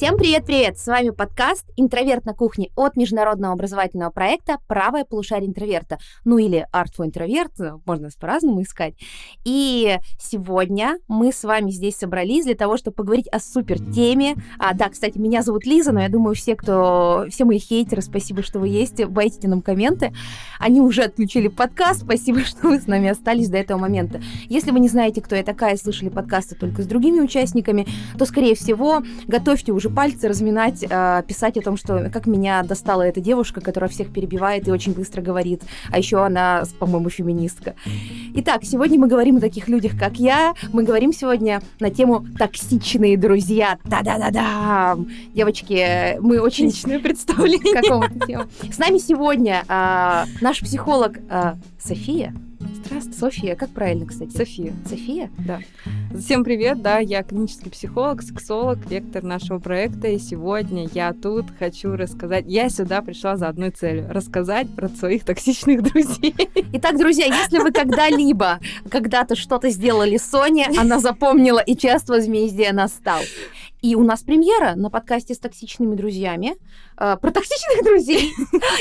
Всем привет-привет! С вами подкаст «Интроверт на кухне» от международного образовательного проекта Правая полушарие интроверта», ну или «Art for Introvert», можно по-разному искать. И сегодня мы с вами здесь собрались для того, чтобы поговорить о супер теме. А, да, кстати, меня зовут Лиза, но я думаю, все, кто, все мои хейтеры, спасибо, что вы есть, байтите нам комменты. Они уже отключили подкаст, спасибо, что вы с нами остались до этого момента. Если вы не знаете, кто я такая, слышали подкасты только с другими участниками, то, скорее всего, готовьте уже больше пальцы разминать, а, писать о том, что как меня достала эта девушка, которая всех перебивает и очень быстро говорит. А еще она, по-моему, феминистка. Итак, сегодня мы говорим о таких людях, как я. Мы говорим сегодня на тему токсичные друзья. Да-да-да-да! Девочки, мы очень... Отличное представление. С нами сегодня а, наш психолог а, София. Здравствуй. София, как правильно, кстати? София. София? Да. Всем привет, да, я клинический психолог, сексолог, лектор нашего проекта, и сегодня я тут хочу рассказать, я сюда пришла за одной целью, рассказать про своих токсичных друзей. Итак, друзья, если вы когда-либо, когда-то что-то сделали Соне, она запомнила, и час возмездия настал. И у нас премьера на подкасте с токсичными друзьями. Э, про токсичных друзей.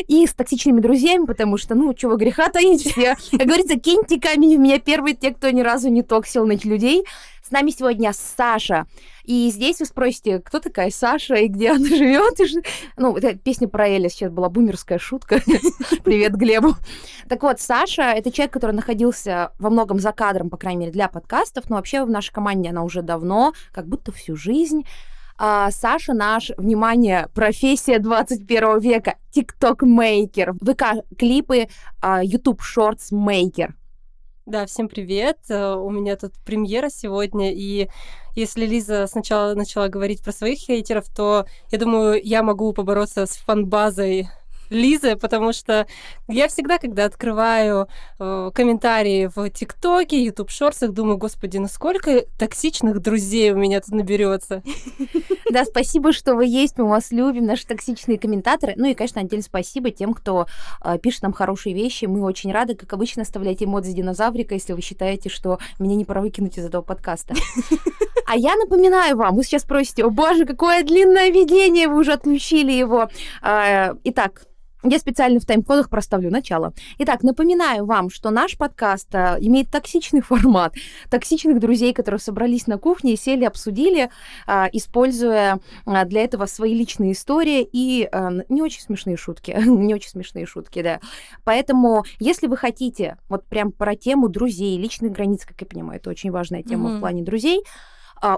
И с токсичными друзьями, потому что, ну, чего греха таить все. Как говорится, киньте камень в меня первые те, кто ни разу не токсил на людей. С нами сегодня Саша. И здесь вы спросите, кто такая Саша и где она живет? Ну, это песня про Эли сейчас была бумерская шутка. Привет Глебу. Так вот, Саша — это человек, который находился во многом за кадром, по крайней мере, для подкастов, но вообще в нашей команде она уже давно, как будто всю жизнь. А, Саша наш, внимание, профессия 21 века, тикток-мейкер, ВК-клипы, а, YouTube-шортс-мейкер. Да, всем привет. Э, у меня тут премьера сегодня, и если Лиза сначала начала говорить про своих хейтеров, то я думаю, я могу побороться с фанбазой Лизы, потому что я всегда, когда открываю э, комментарии в ТикТоке, Ютуб шорсах, думаю, господи, насколько токсичных друзей у меня тут наберется. Да, спасибо, что вы есть, мы вас любим, наши токсичные комментаторы. Ну и, конечно, отдельно спасибо тем, кто э, пишет нам хорошие вещи. Мы очень рады, как обычно, оставляйте эмодзи динозаврика, если вы считаете, что меня не пора выкинуть из этого подкаста. А я напоминаю вам, вы сейчас просите, о боже, какое длинное видение, вы уже отключили его. А, э, итак, я специально в тайм-кодах проставлю начало. Итак, напоминаю вам, что наш подкаст э, имеет токсичный формат. Токсичных друзей, которые собрались на кухне и сели, обсудили, э, используя э, для этого свои личные истории и не очень смешные шутки. не очень смешные шутки, да. Поэтому, если вы хотите вот прям про тему друзей, личных границ, как я понимаю, это очень важная тема mm-hmm. в плане друзей,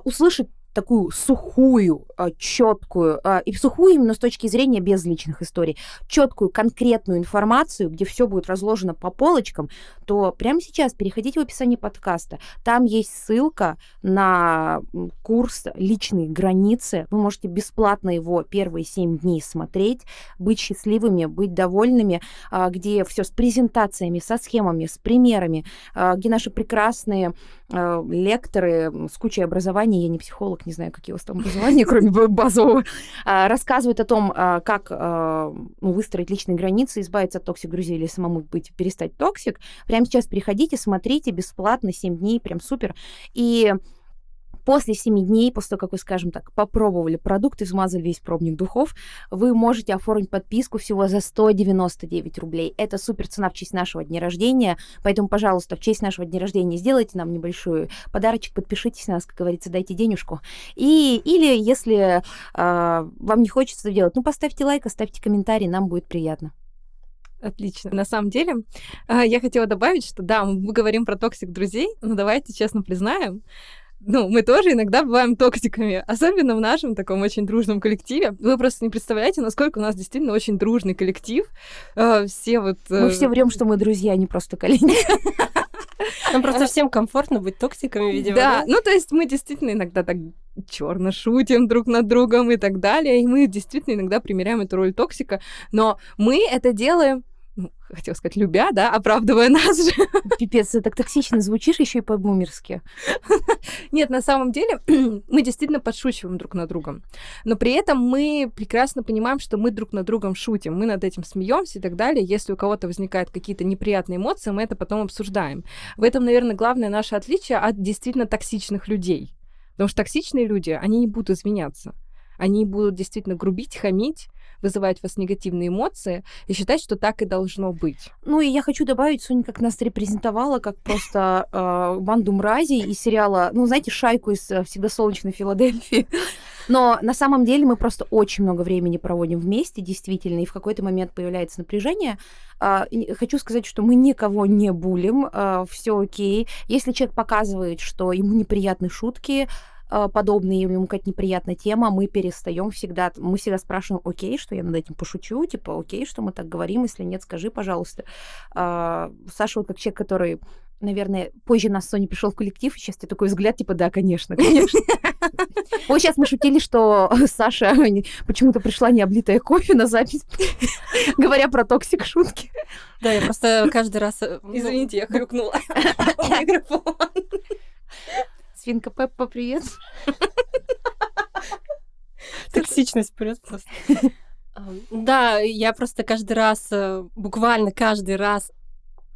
услышать такую сухую, а, четкую, а, и сухую именно с точки зрения без личных историй, четкую, конкретную информацию, где все будет разложено по полочкам, то прямо сейчас переходите в описание подкаста. Там есть ссылка на курс «Личные границы». Вы можете бесплатно его первые 7 дней смотреть, быть счастливыми, быть довольными, а, где все с презентациями, со схемами, с примерами, где наши прекрасные лекторы с кучей образования, я не психолог, психолог, не знаю, какие у вас там образования, кроме базового, а, рассказывает о том, а, как а, ну, выстроить личные границы, избавиться от токсик друзей или самому быть, перестать токсик. Прямо сейчас переходите, смотрите бесплатно 7 дней, прям супер. И После 7 дней, после того, как вы, скажем так, попробовали продукт и смазали весь пробник духов, вы можете оформить подписку всего за 199 рублей. Это супер цена в честь нашего дня рождения, поэтому, пожалуйста, в честь нашего дня рождения сделайте нам небольшой подарочек, подпишитесь на нас, как говорится, дайте денежку. И, или, если э, вам не хочется это делать, ну, поставьте лайк, оставьте комментарий, нам будет приятно. Отлично. На самом деле, а, я хотела добавить, что да, мы говорим про токсик друзей, но давайте честно признаем, ну, мы тоже иногда бываем токсиками, особенно в нашем таком очень дружном коллективе. Вы просто не представляете, насколько у нас действительно очень дружный коллектив. Э, все вот... Мы э, все врем, что мы друзья, а не просто коллеги. Нам просто всем комфортно быть токсиками, видимо. да? ну то есть мы действительно иногда так черно шутим друг над другом и так далее, и мы действительно иногда примеряем эту роль токсика, но мы это делаем ну, хотела сказать, любя, да, оправдывая нас же. Пипец, ты так токсично звучишь еще и по-бумерски. Нет, на самом деле мы действительно подшучиваем друг на другом. Но при этом мы прекрасно понимаем, что мы друг на другом шутим, мы над этим смеемся и так далее. Если у кого-то возникают какие-то неприятные эмоции, мы это потом обсуждаем. В этом, наверное, главное наше отличие от действительно токсичных людей. Потому что токсичные люди, они не будут изменяться. Они будут действительно грубить, хамить, вызывает у вас негативные эмоции, и считать, что так и должно быть. Ну и я хочу добавить, Соня как нас репрезентовала, как просто э, банду мразей из сериала, ну, знаете, шайку из э, «Всегда солнечной Филадельфии». Но на самом деле мы просто очень много времени проводим вместе, действительно, и в какой-то момент появляется напряжение. А, хочу сказать, что мы никого не булим, а, все окей. Если человек показывает, что ему неприятны шутки, а, подобные, или ему какая-то неприятная тема, мы перестаем всегда, мы всегда спрашиваем, окей, что я над этим пошучу, типа, окей, что мы так говорим, если нет, скажи, пожалуйста. А, Саша, вот как человек, который наверное, позже нас Соня пришел в коллектив, и сейчас тебе такой взгляд, типа, да, конечно, конечно. Вот сейчас мы шутили, что Саша почему-то пришла не облитая кофе на запись, говоря про токсик шутки. Да, я просто каждый раз, э, ну, извините, я ну, хрюкнула микрофон. Свинка Пеппа, привет. Токсичность прет просто. Да, я просто каждый раз, э, буквально каждый раз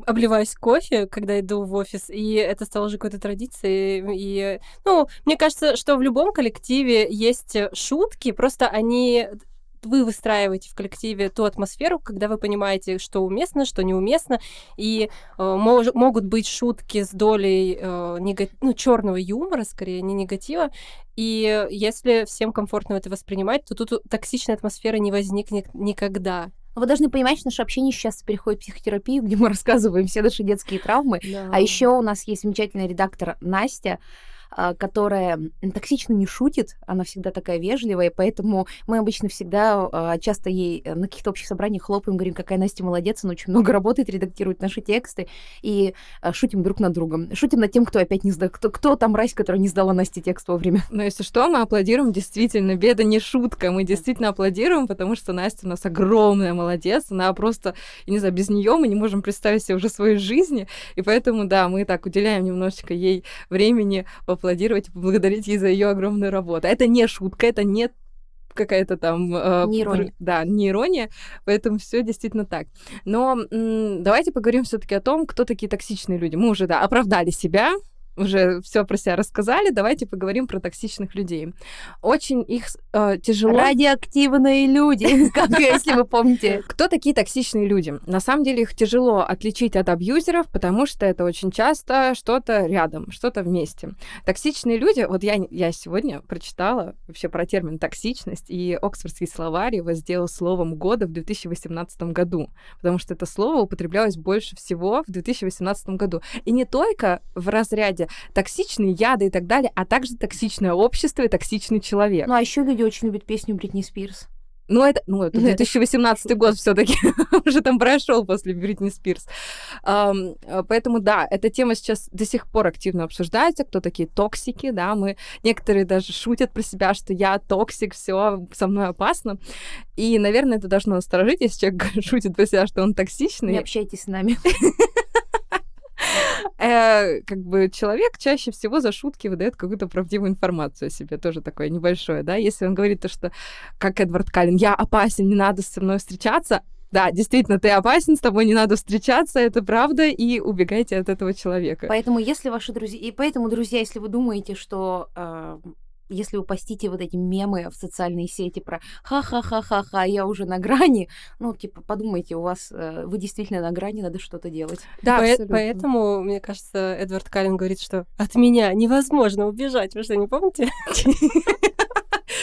обливаюсь кофе, когда иду в офис, и это стало уже какой-то традицией. И, ну, мне кажется, что в любом коллективе есть э, шутки, просто они вы выстраиваете в коллективе ту атмосферу, когда вы понимаете, что уместно, что неуместно, и э, мож, могут быть шутки с долей э, нега... ну, черного юмора, скорее, не негатива. И если всем комфортно это воспринимать, то тут токсичная атмосфера не возникнет никогда. Вы должны понимать, что наше общение сейчас переходит в психотерапию, где мы рассказываем все наши детские травмы. Да. А еще у нас есть замечательный редактор Настя, а, которая токсично не шутит, она всегда такая вежливая, поэтому мы обычно всегда а, часто ей э, на каких-то общих собраниях хлопаем, говорим, какая Настя молодец, она очень много работает, редактирует наши тексты, и а, шутим друг над другом. Шутим над тем, кто опять не сдал, кто, кто там мразь, которая не сдала Насте текст вовремя. Но если что, мы аплодируем, действительно, беда не шутка, мы действительно аплодируем, потому что Настя у нас огромная молодец, она просто, я не знаю, без нее мы не можем представить себе уже свою жизнь, и поэтому, да, мы так уделяем немножечко ей времени по поаплодировать и поблагодарить ей за ее огромную работу. Это не шутка, это не какая-то там... Э, не ирония. Да, не ирония, поэтому все действительно так. Но м- давайте поговорим все таки о том, кто такие токсичные люди. Мы уже, да, оправдали себя, уже все про себя рассказали, давайте поговорим про токсичных людей. Очень их э, тяжело... Радиоактивные люди, как если вы помните. Кто такие токсичные люди? На самом деле их тяжело отличить от абьюзеров, потому что это очень часто что-то рядом, что-то вместе. Токсичные люди, вот я, я сегодня прочитала вообще про термин токсичность, и Оксфордский словарь его сделал словом года в 2018 году, потому что это слово употреблялось больше всего в 2018 году. И не только в разряде люди. Токсичные яды и так далее, а также токсичное общество и токсичный человек. Ну, а еще люди очень любят песню Бритни Спирс. Ну, это, ну, это 2018 год все-таки уже там прошел после Бритни Спирс. Um, поэтому, да, эта тема сейчас до сих пор активно обсуждается, кто такие токсики, да, мы, некоторые даже шутят про себя, что я токсик, все со мной опасно. И, наверное, это должно насторожить, если человек шутит про себя, что он токсичный. Не общайтесь с нами. Э, как бы человек чаще всего за шутки выдает какую-то правдивую информацию о себе, тоже такое небольшое, да, если он говорит то, что, как Эдвард Каллин, я опасен, не надо со мной встречаться, да, действительно, ты опасен, с тобой не надо встречаться, это правда, и убегайте от этого человека. Поэтому, если ваши друзья, и поэтому, друзья, если вы думаете, что э, если вы постите вот эти мемы в социальные сети про ха-ха-ха-ха-ха, я уже на грани, ну, типа, подумайте, у вас, э, вы действительно на грани, надо что-то делать. Да, абсолютно. поэтому, мне кажется, Эдвард Каллен говорит, что от меня невозможно убежать, вы что, не помните?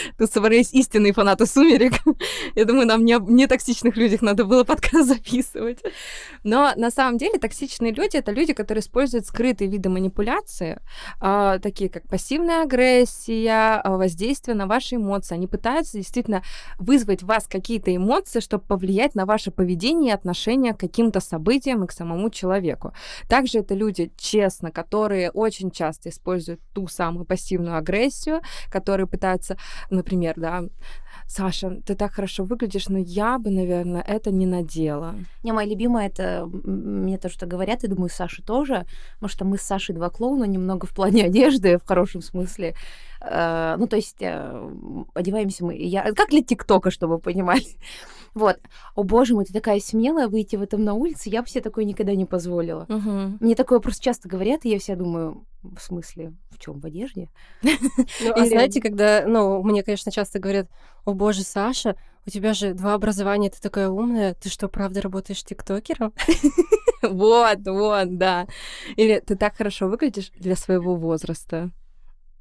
Тут собрались истинные фанаты «Сумерек». Я думаю, нам не, не токсичных людях надо было подкаст записывать. Но на самом деле токсичные люди — это люди, которые используют скрытые виды манипуляции, э, такие как пассивная агрессия, а, воздействие на ваши эмоции. Они пытаются действительно вызвать в вас какие-то эмоции, чтобы повлиять на ваше поведение и отношение к каким-то событиям и к самому человеку. Также это люди, честно, которые очень часто используют ту самую пассивную агрессию, которые пытаются например, да, Саша, ты так хорошо выглядишь, но я бы, наверное, это не надела. Не, моя любимая, это мне то, что говорят, и думаю, Саша тоже, потому что мы с Сашей два клоуна немного в плане одежды, в хорошем смысле. Э, ну, то есть э, одеваемся мы... Я, э, как для ТикТока, чтобы вы понимали. Вот. О, боже мой, ты такая смелая выйти в этом на улице. Я бы себе такое никогда не позволила. Угу. Мне такое просто часто говорят, и я вся думаю, в смысле, в чем в одежде? Ну, а знаете, когда, ну, мне, конечно, часто говорят, о боже, Саша, у тебя же два образования, ты такая умная, ты что, правда работаешь тиктокером? Вот, вот, да. Или ты так хорошо выглядишь для своего возраста.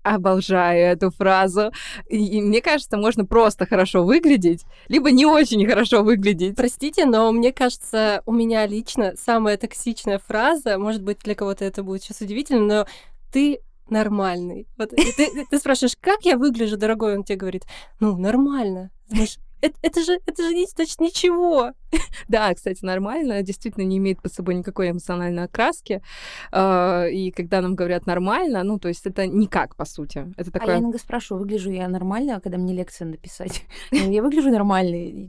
Обожаю эту фразу. И, мне кажется, можно просто хорошо выглядеть, либо не очень хорошо выглядеть. Простите, но мне кажется, у меня лично самая токсичная фраза, может быть, для кого-то это будет сейчас удивительно, но ты нормальный. Вот, ты, ты спрашиваешь, как я выгляжу, дорогой, он тебе говорит, ну, нормально. Знаешь, это, это, же, это же не значит ничего. да, кстати, нормально, действительно не имеет под собой никакой эмоциональной окраски. А, и когда нам говорят нормально, ну, то есть это никак, по сути. Это такое... А я иногда спрашиваю, выгляжу я нормально, когда мне лекцию написать? Ну, я выгляжу нормально,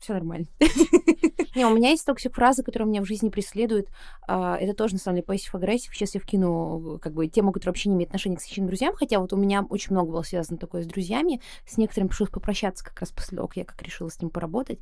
все нормально. Не, у меня есть токсик фразы, которые меня в жизни преследуют. А, это тоже, на самом деле, пассив агрессив. Сейчас я вкину как бы тему, которая вообще не имеет отношения к священным друзьям, хотя вот у меня очень много было связано такое с друзьями. С некоторыми пришлось попрощаться как раз после того, как я как решила с ним поработать.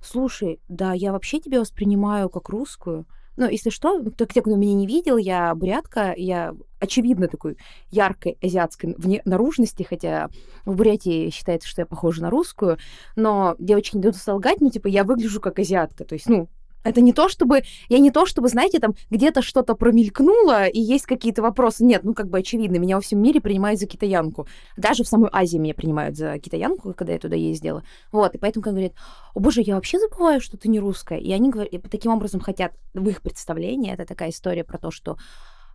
Слушай, да, я вообще тебя воспринимаю как русскую, ну, если что, то те, кто меня не видел, я бурятка, я очевидно такой яркой азиатской вне, наружности, хотя в Бурятии считается, что я похожа на русскую, но я очень не буду солгать, но типа я выгляжу как азиатка, то есть, ну, это не то, чтобы... Я не то, чтобы, знаете, там где-то что-то промелькнуло, и есть какие-то вопросы. Нет, ну как бы очевидно, меня во всем мире принимают за китаянку. Даже в самой Азии меня принимают за китаянку, когда я туда ездила. Вот, и поэтому как говорят, о боже, я вообще забываю, что ты не русская. И они говорят, таким образом хотят, в их представлении, это такая история про то, что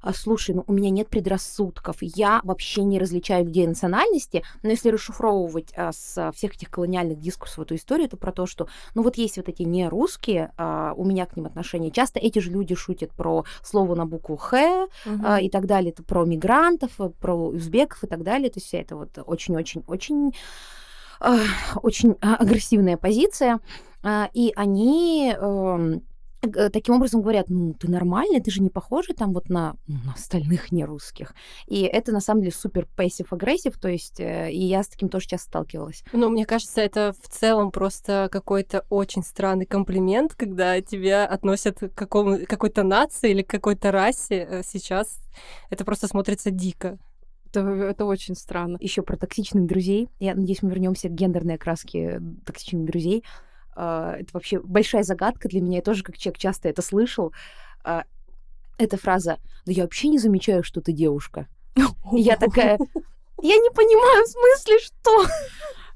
«А, слушай, ну у меня нет предрассудков, я вообще не различаю людей национальности, но если расшифровывать а, с а, всех этих колониальных дискурсов эту историю, то про то, что, ну вот есть вот эти не русские, а, у меня к ним отношения. Часто эти же люди шутят про слово на букву Х угу. а, и так далее, это про мигрантов, э, про узбеков и так далее, то есть вся это вот очень-очень-очень очень а, агрессивная позиция, и они эм, Э, таким образом говорят, ну, ты нормальный, ты же не похожа там вот на, ну, на остальных нерусских. И это, на самом деле, супер пассив-агрессив, то есть, э, и я с таким тоже сейчас сталкивалась. Ну, мне кажется, это в целом просто какой-то очень странный комплимент, когда тебя относят к какому, какой-то нации или к какой-то расе э, сейчас. Это просто смотрится дико. Это, это очень странно. Еще про токсичных друзей. Я надеюсь, мы вернемся к гендерной окраске токсичных друзей. А, это вообще большая загадка для меня, я тоже как человек часто это слышал, а, эта фраза «Да я вообще не замечаю, что ты девушка». я такая «Я не понимаю, в смысле что?»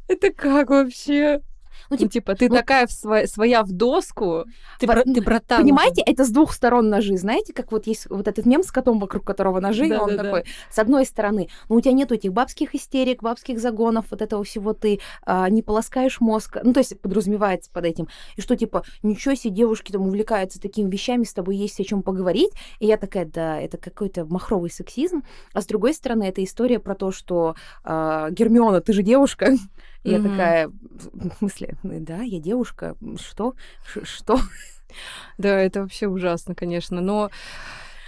Это как вообще? Ну, ну, типа, ну, типа ты ну, такая в сво- своя в доску. Ты, бра- ты братан. Понимаете, это с двух сторон ножи. Знаете, как вот есть вот этот мем с котом, вокруг которого ножи, да, и он да, такой. Да. С одной стороны, ну, у тебя нету этих бабских истерик, бабских загонов, вот этого всего ты а, не полоскаешь мозг. Ну, то есть подразумевается под этим. И что, типа, ничего себе, девушки там увлекаются такими вещами, с тобой есть о чем поговорить. И я такая, да, это какой-то махровый сексизм. А с другой стороны, это история про то, что э, Гермиона, ты же девушка, mm-hmm. я такая, в смысле, да, я девушка, что, Ш- что? да, это вообще ужасно, конечно, но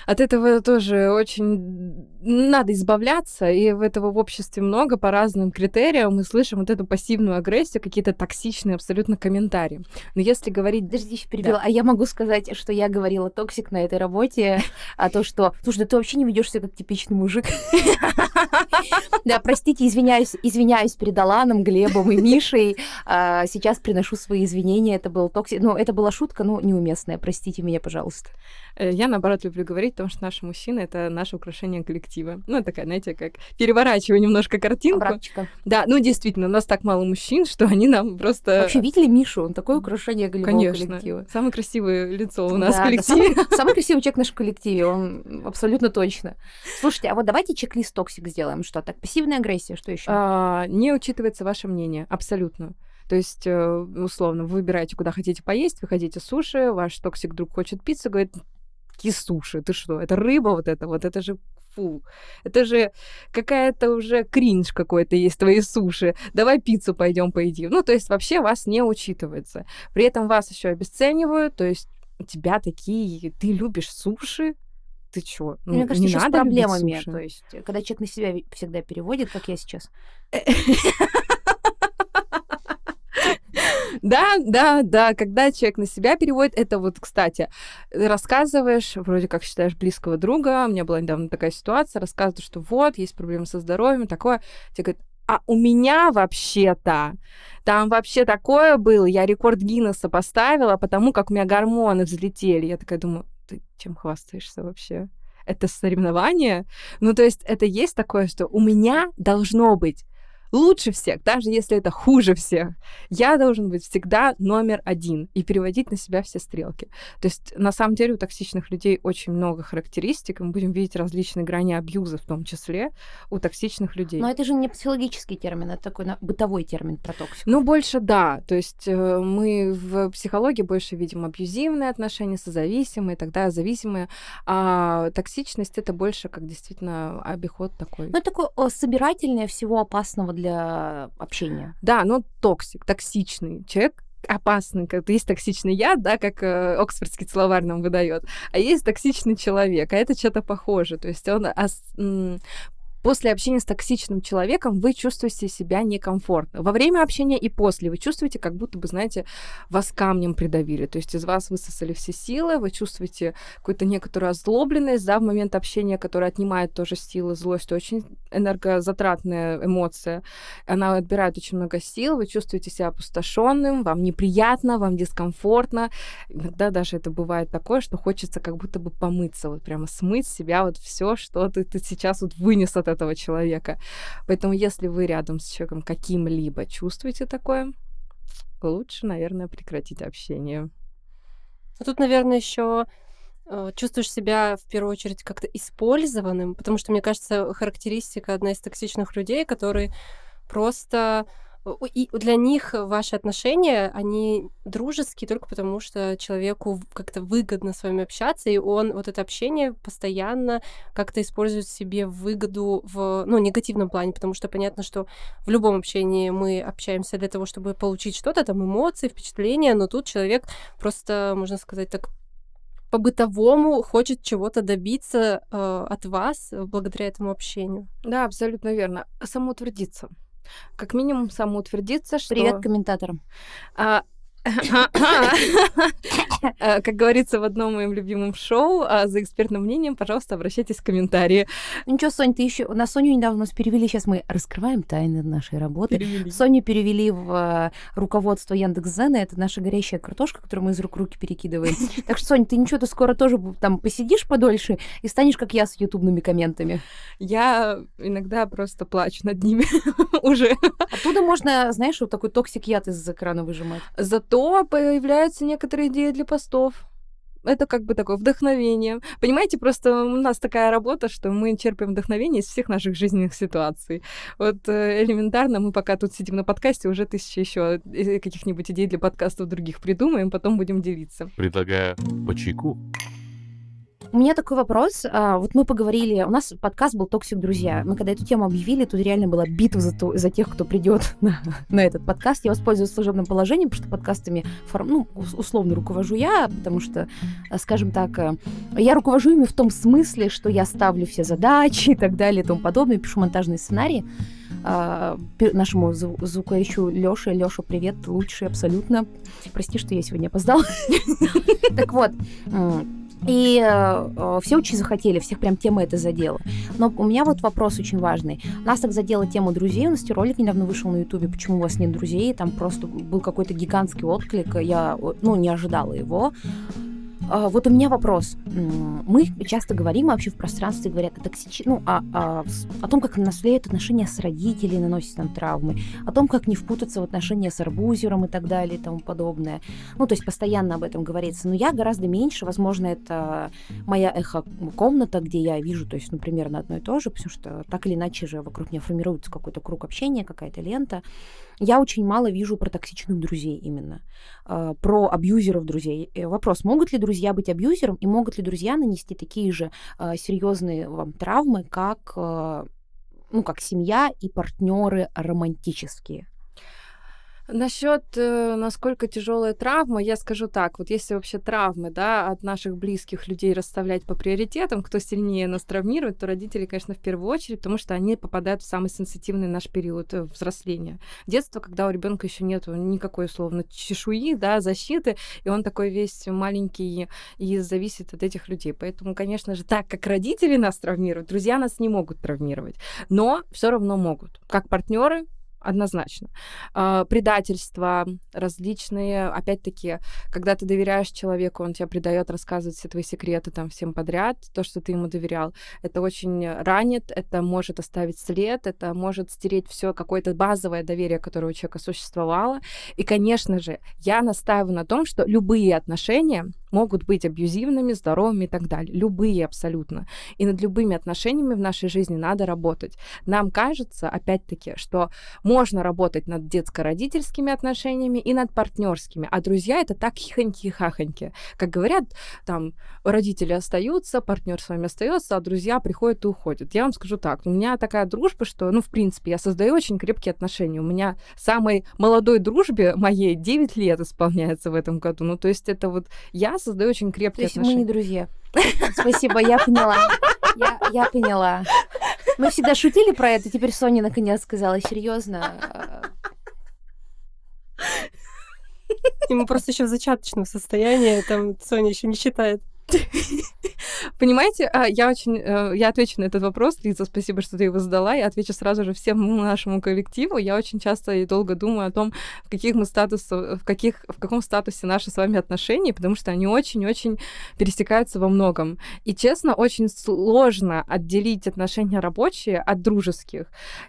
от этого тоже очень надо избавляться, и в этого в обществе много по разным критериям. Мы слышим вот эту пассивную агрессию, какие-то токсичные абсолютно комментарии. Но если говорить... Подожди, еще перебила. Да. А я могу сказать, что я говорила токсик на этой работе, а то, что... Слушай, да ты вообще не ведешься как типичный мужик. Да, простите, извиняюсь, извиняюсь перед Аланом, Глебом и Мишей. А, сейчас приношу свои извинения. Это был токсик... Ну, это была шутка, но неуместная. Простите меня, пожалуйста. Э, я, наоборот, люблю говорить, потому что наши мужчины — это наше украшение коллектива. Ну, такая, знаете, как переворачиваю немножко картинку. Обратчика. Да, ну, действительно, у нас так мало мужчин, что они нам просто... Вообще, видели Мишу? Он такое украшение голевого Конечно. коллектива. Самое красивое лицо у нас да, в коллективе. Да, самый, самый красивый человек в нашем коллективе, он абсолютно точно. Слушайте, а вот давайте чек-лист токсик сделаем. Что так? Пассивная агрессия, что еще? А, не учитывается ваше мнение, абсолютно. То есть, э, условно, вы выбираете, куда хотите поесть, вы хотите суши, ваш токсик друг хочет пиццу, говорит, лепестки суши. Ты что, это рыба вот это вот? Это же фу. Это же какая-то уже кринж какой-то есть твои суши. Давай пиццу пойдем поедим. Ну, то есть вообще вас не учитывается. При этом вас еще обесценивают, то есть у тебя такие, ты любишь суши, ты чё? Ну, Мне ну, кажется, не надо с проблемами. То есть, когда человек на себя всегда переводит, как я сейчас. Да, да, да. Когда человек на себя переводит, это вот, кстати, рассказываешь, вроде как считаешь близкого друга. У меня была недавно такая ситуация. Рассказывают, что вот, есть проблемы со здоровьем, такое. Тебе говорят, а у меня вообще-то, там вообще такое было, я рекорд Гиннесса поставила, потому как у меня гормоны взлетели. Я такая думаю, ты чем хвастаешься вообще? Это соревнование? Ну, то есть это есть такое, что у меня должно быть лучше всех, даже если это хуже всех. Я должен быть всегда номер один и переводить на себя все стрелки. То есть, на самом деле, у токсичных людей очень много характеристик, и мы будем видеть различные грани абьюза, в том числе, у токсичных людей. Но это же не психологический термин, это такой бытовой термин про токсику. Ну, больше да. То есть, э, мы в психологии больше видим абьюзивные отношения, созависимые, тогда зависимые. А токсичность — это больше как действительно обиход такой. Ну, такое э, собирательное всего опасного для для общения. Да, но токсик, токсичный человек, опасный, как есть токсичный яд, да, как э, Оксфордский словарь нам выдает, а есть токсичный человек, а это что-то похоже, то есть он ос, м, После общения с токсичным человеком вы чувствуете себя некомфортно. Во время общения и после вы чувствуете, как будто бы, знаете, вас камнем придавили. То есть из вас высосали все силы, вы чувствуете какую-то некоторую озлобленность, да, в момент общения, которая отнимает тоже силы, злость, очень энергозатратная эмоция. Она отбирает очень много сил, вы чувствуете себя опустошенным, вам неприятно, вам дискомфортно. Иногда даже это бывает такое, что хочется как будто бы помыться, вот прямо смыть с себя вот все, что ты, ты сейчас вот вынес от этого этого человека. Поэтому, если вы рядом с человеком каким-либо чувствуете такое, лучше, наверное, прекратить общение. А тут, наверное, еще э, чувствуешь себя в первую очередь как-то использованным, потому что, мне кажется, характеристика одна из токсичных людей, которые просто и для них ваши отношения, они дружеские только потому, что человеку как-то выгодно с вами общаться, и он вот это общение постоянно как-то использует себе в выгоду в, ну, негативном плане, потому что понятно, что в любом общении мы общаемся для того, чтобы получить что-то, там, эмоции, впечатления, но тут человек просто, можно сказать, так по-бытовому хочет чего-то добиться э, от вас благодаря этому общению. Да, абсолютно верно. Самоутвердиться как минимум самоутвердиться, что... Привет комментаторам. А, Э, как говорится в одном моем любимом шоу, а, за экспертным мнением, пожалуйста, обращайтесь в комментарии. Ну ничего, Соня, ты еще... На Соню недавно нас перевели. Сейчас мы раскрываем тайны нашей работы. Перевели. Соню перевели в э, руководство Яндекс.Зена. Это наша горящая картошка, которую мы из рук руки перекидываем. Так что, Соня, ты ничего, ты скоро тоже там посидишь подольше и станешь, как я, с ютубными комментами. Я иногда просто плачу над ними уже. Оттуда можно, знаешь, вот такой токсик-яд из экрана выжимать. Зато то появляются некоторые идеи для постов. Это как бы такое вдохновение. Понимаете, просто у нас такая работа, что мы черпаем вдохновение из всех наших жизненных ситуаций. Вот э, элементарно мы пока тут сидим на подкасте, уже тысячи еще э, каких-нибудь идей для подкастов других придумаем, потом будем делиться. Предлагаю по чайку у меня такой вопрос. А, вот мы поговорили, у нас подкаст был «Токсик, друзья». Мы когда эту тему объявили, тут реально была битва за, ту, за тех, кто придет на, на этот подкаст. Я воспользуюсь служебным положением, потому что подкастами форм, ну, условно руковожу я, потому что, а, скажем так, э, я руковожу ими в том смысле, что я ставлю все задачи и так далее и тому подобное, пишу монтажные сценарии а, нашему зву- звукоречу Лёше. Лёша, привет, лучший абсолютно. Прости, что я сегодня опоздала. Так вот, и э, э, все очень захотели, всех прям тема это задела. Но у меня вот вопрос очень важный. Нас так задела тема друзей. У нас ролик недавно вышел на Ютубе, почему у вас нет друзей. Там просто был какой-то гигантский отклик. Я, ну, не ожидала его. А, вот у меня вопрос. Мы часто говорим вообще в пространстве, говорят о токсич... ну, о, а, о, а, о том, как нас отношения с родителями, наносят нам травмы, о том, как не впутаться в отношения с арбузером и так далее и тому подобное. Ну, то есть постоянно об этом говорится. Но я гораздо меньше, возможно, это моя эхо-комната, где я вижу, то есть, ну, примерно одно и то же, потому что так или иначе же вокруг меня формируется какой-то круг общения, какая-то лента. Я очень мало вижу про токсичных друзей именно, а, про абьюзеров друзей. Э, вопрос, могут ли друзья быть абьюзером и могут ли друзья нанести такие же а, серьезные вам травмы, как а, ну, как семья и партнеры романтические. Насчет, э, насколько тяжелая травма, я скажу так, вот если вообще травмы, да, от наших близких людей расставлять по приоритетам, кто сильнее нас травмирует, то родители, конечно, в первую очередь, потому что они попадают в самый сенситивный наш период э, взросления. Детство, когда у ребенка еще нет никакой, условно, чешуи, да, защиты, и он такой весь маленький и зависит от этих людей. Поэтому, конечно же, так как родители нас травмируют, друзья нас не могут травмировать, но все равно могут. Как партнеры, однозначно. А, Предательство, различные, опять-таки, когда ты доверяешь человеку, он тебя предает, рассказывает все твои секреты там всем подряд, то, что ты ему доверял, это очень ранит, это может оставить след, это может стереть все какое-то базовое доверие, которое у человека существовало. И, конечно же, я настаиваю на том, что любые отношения могут быть абьюзивными, здоровыми и так далее. Любые абсолютно. И над любыми отношениями в нашей жизни надо работать. Нам кажется, опять-таки, что мы можно работать над детско-родительскими отношениями и над партнерскими. А друзья это так хихоньки и хахоньки. Как говорят, там родители остаются, партнер с вами остается, а друзья приходят и уходят. Я вам скажу так, у меня такая дружба, что, ну, в принципе, я создаю очень крепкие отношения. У меня самой молодой дружбе моей 9 лет исполняется в этом году. Ну, то есть это вот я создаю очень крепкие отношения. То есть отношения. мы не друзья. Спасибо, я поняла. Я, я поняла. Мы всегда шутили про это, теперь Соня наконец сказала серьезно. Э. Ему просто еще в зачаточном состоянии, там Соня еще не считает. Понимаете, а, я очень, э, я отвечу на этот вопрос, Лиза, спасибо, что ты его задала, я отвечу сразу же всему нашему коллективу. Я очень часто и долго думаю о том, в каких мы статусах, в каких, в каком статусе наши с вами отношения, потому что они очень-очень пересекаются во многом. И честно, очень сложно отделить отношения рабочие от дружеских.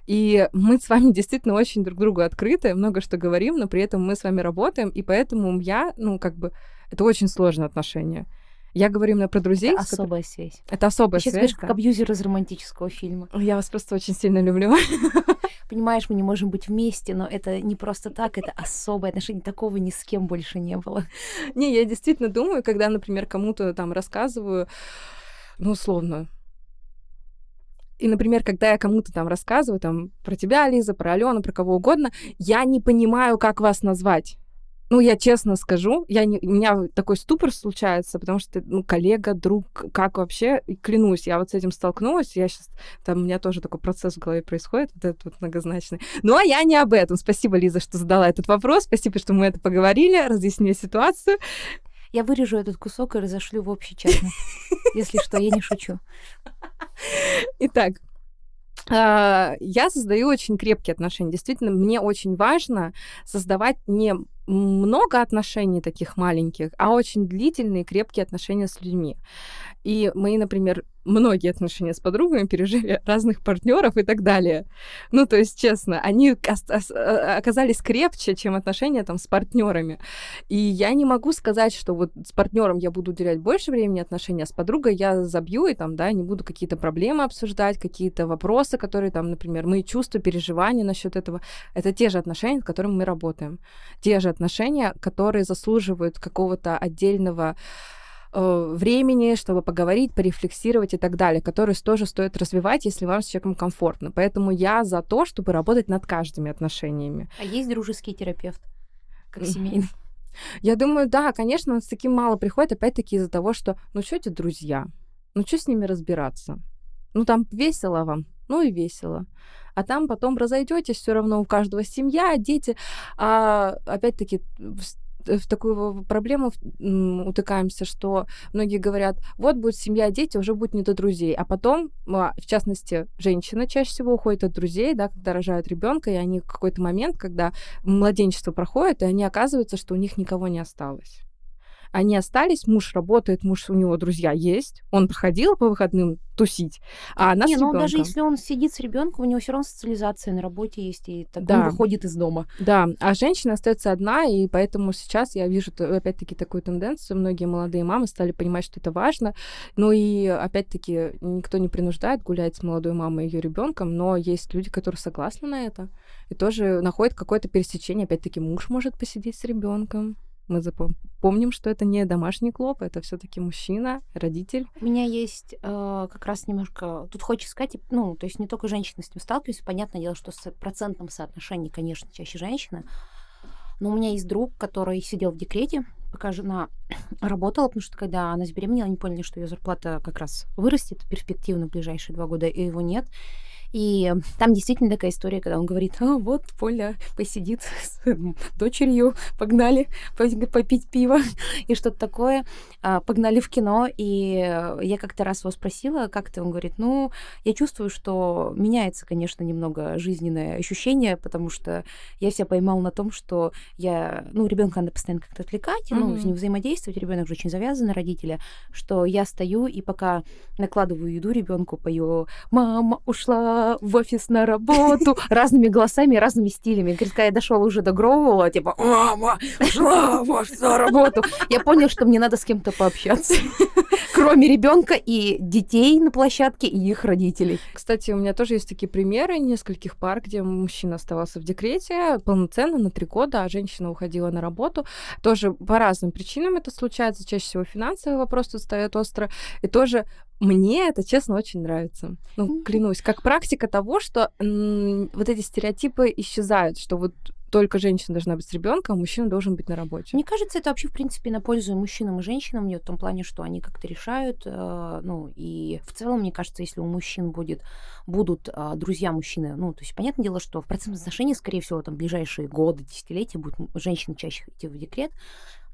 И мы с вами действительно очень друг другу открыты, много что говорим, но при этом мы с вами работаем, и поэтому я, ну как бы, это очень сложное отношение. Я говорю именно про друзей. Это особая как... связь. Это особая Ты сейчас связь. Сейчас как да? абьюзер из романтического фильма. Ну, я вас просто очень сильно люблю. Понимаешь, мы не можем быть вместе, но это не просто так, это особое отношение. Такого ни с кем больше не было. Не, я действительно думаю, когда, например, кому-то там рассказываю, ну, условно, и, например, когда я кому-то там рассказываю там, про тебя, Лиза, про Алену, про кого угодно, я не понимаю, как вас назвать. Ну, я честно скажу, я не, у меня такой ступор случается, потому что, ну, коллега, друг, как вообще, клянусь, я вот с этим столкнулась, я сейчас, там, у меня тоже такой процесс в голове происходит, вот этот вот многозначный. Ну, а я не об этом. Спасибо, Лиза, что задала этот вопрос, спасибо, что мы это поговорили, разъяснили ситуацию. Я вырежу этот кусок и разошлю в общий чат. Если что, я не шучу. Итак, а, я создаю очень крепкие отношения. Действительно, мне очень важно создавать не много отношений таких маленьких, а очень длительные, крепкие отношения с людьми. И мы, например, многие отношения с подругами пережили разных партнеров и так далее. Ну, то есть, честно, они а, оказались крепче, чем отношения там с партнерами. И я не могу сказать, что вот с партнером я буду уделять больше времени отношения, а с подругой я забью и там, да, не буду какие-то проблемы обсуждать, какие-то вопросы, которые там, например, мои чувства, переживания насчет этого. Это те же отношения, с которыми мы работаем. Те же отношения, которые заслуживают какого-то отдельного э, времени, чтобы поговорить, порефлексировать и так далее, которые тоже стоит развивать, если вам с человеком комфортно. Поэтому я за то, чтобы работать над каждыми отношениями. А есть дружеский терапевт, как семейный? Я думаю, да, конечно, он с таким мало приходит, опять-таки из-за того, что, ну что эти друзья, ну что с ними разбираться? Ну там весело вам, ну и весело а там потом разойдетесь все равно, у каждого семья, а дети. А опять-таки в э, такую проблему утыкаемся, что многие говорят, вот будет семья, дети, уже будет не до друзей. А потом, а, в частности, женщина чаще всего уходит от друзей, да, когда рожают ребенка, и они в какой-то момент, когда младенчество проходит, и они оказываются, что у них никого не осталось они остались, муж работает, муж у него друзья есть, он проходил по выходным тусить, а она Не, с ребенком. даже если он сидит с ребенком, у него все равно социализация на работе есть, и так да. он выходит из дома. Да, а женщина остается одна, и поэтому сейчас я вижу опять-таки такую тенденцию, многие молодые мамы стали понимать, что это важно, ну и опять-таки никто не принуждает гулять с молодой мамой и ее ребенком, но есть люди, которые согласны на это, и тоже находят какое-то пересечение, опять-таки муж может посидеть с ребенком. Мы помним, что это не домашний клоп, это все-таки мужчина, родитель. У меня есть э, как раз немножко. Тут хочется сказать, ну, то есть не только женщины с ним сталкиваются. Понятное дело, что с процентным соотношением, конечно, чаще женщины, Но у меня есть друг, который сидел в декрете, пока жена работала, потому что когда она забеременела, они поняли, что ее зарплата как раз вырастет перспективно в ближайшие два года, и его нет. И там действительно такая история, когда он говорит, а вот Поля посидит с дочерью, погнали попить пиво и что-то такое, а, погнали в кино. И я как-то раз его спросила, как ты? Он говорит, ну, я чувствую, что меняется, конечно, немного жизненное ощущение, потому что я себя поймала на том, что я, ну, ребенка надо постоянно как-то отвлекать, mm-hmm. ну, с ним взаимодействовать, ребенок же очень завязан на родителя, что я стою и пока накладываю еду ребенку, пою, мама ушла, а, в офис на работу, разными голосами, разными стилями. Говорит, когда я дошел уже до Гроувела, типа, мама, шла в офис на работу. Я понял, что мне надо с кем-то пообщаться. кроме ребенка и детей на площадке и их родителей. Кстати, у меня тоже есть такие примеры нескольких пар, где мужчина оставался в декрете полноценно на три года, а женщина уходила на работу. Тоже по разным причинам это случается. Чаще всего финансовый вопрос тут стоит остро. И тоже мне это, честно, очень нравится. Ну, клянусь, как практика того, что м- вот эти стереотипы исчезают, что вот только женщина должна быть с ребенком, а мужчина должен быть на работе. Мне кажется, это вообще, в принципе, на пользу и мужчинам и женщинам, не в том плане, что они как-то решают. Э, ну, и в целом, мне кажется, если у мужчин будет, будут э, друзья мужчины, ну, то есть, понятное дело, что в процентном отношении, скорее всего, там, ближайшие годы, десятилетия будут женщины чаще идти в декрет,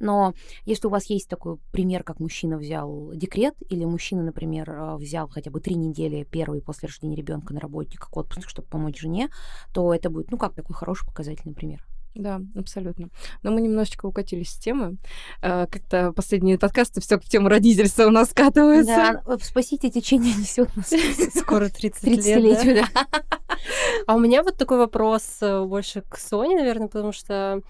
но если у вас есть такой пример, как мужчина взял декрет, или мужчина, например, э, взял хотя бы три недели первый после рождения ребенка на работе как отпуск, чтобы помочь жене, то это будет, ну, как такой хороший показательный пример. Да, абсолютно. Но мы немножечко укатились с темы. Э, как-то последние подкасты все к тему родительства у нас скатываются. Да, ну, спасите течение несет нас. Скоро 30 лет. 30 да? А у меня вот такой вопрос э, больше к Соне, наверное, потому что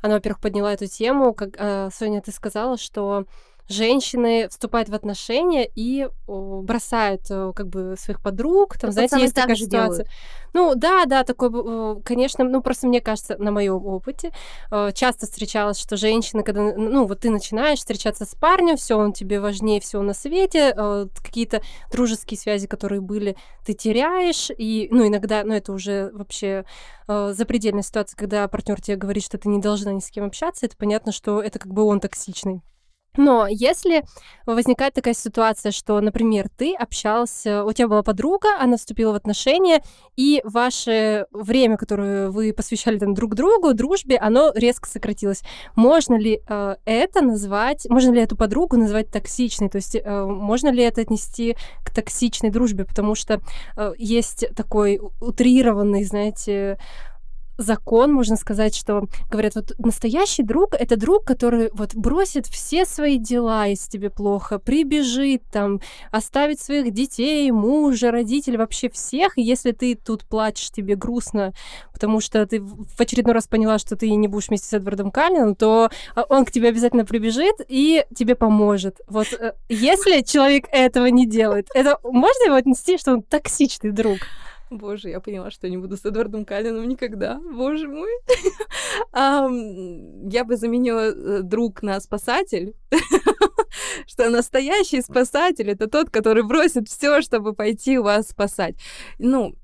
она, во-первых, подняла эту тему. Как, э, Соня, ты сказала, что женщины вступают в отношения и бросают э, как бы своих подруг, там, знаете, есть такая ситуация. Делают. Ну, да, да, такой, конечно, ну, просто мне кажется, на моем опыте э, часто встречалось, что женщины, когда, ну, вот ты начинаешь встречаться с парнем, все, он тебе важнее всего на свете, э, какие-то дружеские связи, которые были, ты теряешь, и, ну, иногда, ну, это уже вообще запредельная ситуация, когда партнер тебе говорит, что ты не должна ни с кем общаться, это понятно, что это как бы он токсичный. Но если возникает такая ситуация, что, например, ты общался, у тебя была подруга, она вступила в отношения, и ваше время, которое вы посвящали там друг другу, дружбе, оно резко сократилось. Можно ли э, это назвать, можно ли эту подругу назвать токсичной? То есть э, можно ли это отнести к токсичной дружбе? Потому что э, есть такой утрированный, знаете, закон, можно сказать, что говорят, вот настоящий друг — это друг, который вот бросит все свои дела, если тебе плохо, прибежит там, оставит своих детей, мужа, родителей, вообще всех, если ты тут плачешь, тебе грустно, потому что ты в очередной раз поняла, что ты не будешь вместе с Эдвардом Каллином, то а, он к тебе обязательно прибежит и тебе поможет. Вот э, если человек этого не делает, это можно его отнести, что он токсичный друг? Боже, я поняла, что не буду с Эдвардом Калином никогда. Боже мой. Я бы заменила э, друг на спасатель. Что настоящий спасатель это тот, который бросит все, чтобы пойти вас спасать. Ну,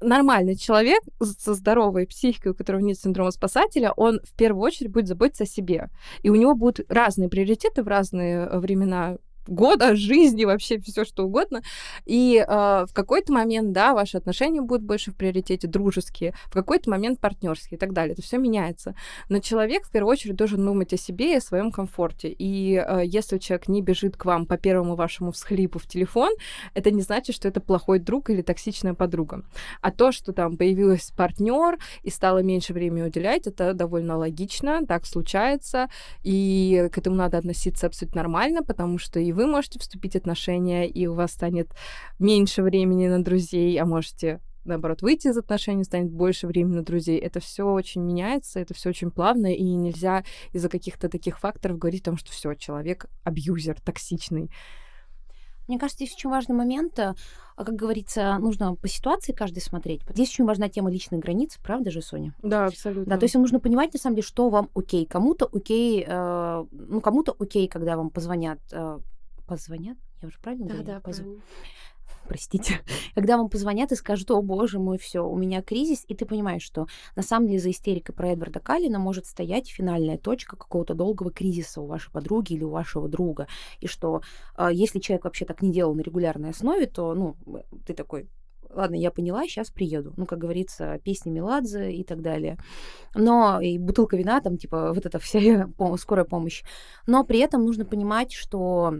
нормальный человек со здоровой психикой, у которого нет синдрома спасателя, он в первую очередь будет заботиться о себе. И у него будут разные приоритеты в разные э, времена года, жизни, вообще все что угодно. И э, в какой-то момент, да, ваши отношения будут больше в приоритете дружеские, в какой-то момент партнерские и так далее. Это все меняется. Но человек в первую очередь должен думать о себе и о своем комфорте. И э, если человек не бежит к вам по первому вашему всхлипу в телефон, это не значит, что это плохой друг или токсичная подруга. А то, что там появилась партнер и стало меньше времени уделять, это довольно логично, так случается. И к этому надо относиться абсолютно нормально, потому что и вы вы можете вступить в отношения, и у вас станет меньше времени на друзей, а можете наоборот, выйти из отношений, станет больше времени на друзей. Это все очень меняется, это все очень плавно, и нельзя из-за каких-то таких факторов говорить о том, что все, человек абьюзер, токсичный. Мне кажется, здесь очень важный момент, э, а, как говорится, нужно по ситуации каждый смотреть. Здесь очень важна тема личных границ, правда же, Соня? Да, абсолютно. Да, то есть нужно понимать, на самом деле, что вам окей. Кому-то окей, э, ну, кому-то окей, когда вам позвонят э, позвонят, я уже правильно говорю? Да, Позв... правильно. Простите. Когда вам позвонят и скажут, о боже мой, все, у меня кризис, и ты понимаешь, что на самом деле за истерикой про Эдварда Калина может стоять финальная точка какого-то долгого кризиса у вашей подруги или у вашего друга, и что а, если человек вообще так не делал на регулярной основе, то, ну, ты такой, ладно, я поняла, сейчас приеду. Ну, как говорится, песни Меладзе и так далее. Но и бутылка вина, там, типа, вот эта вся скорая помощь. Но при этом нужно понимать, что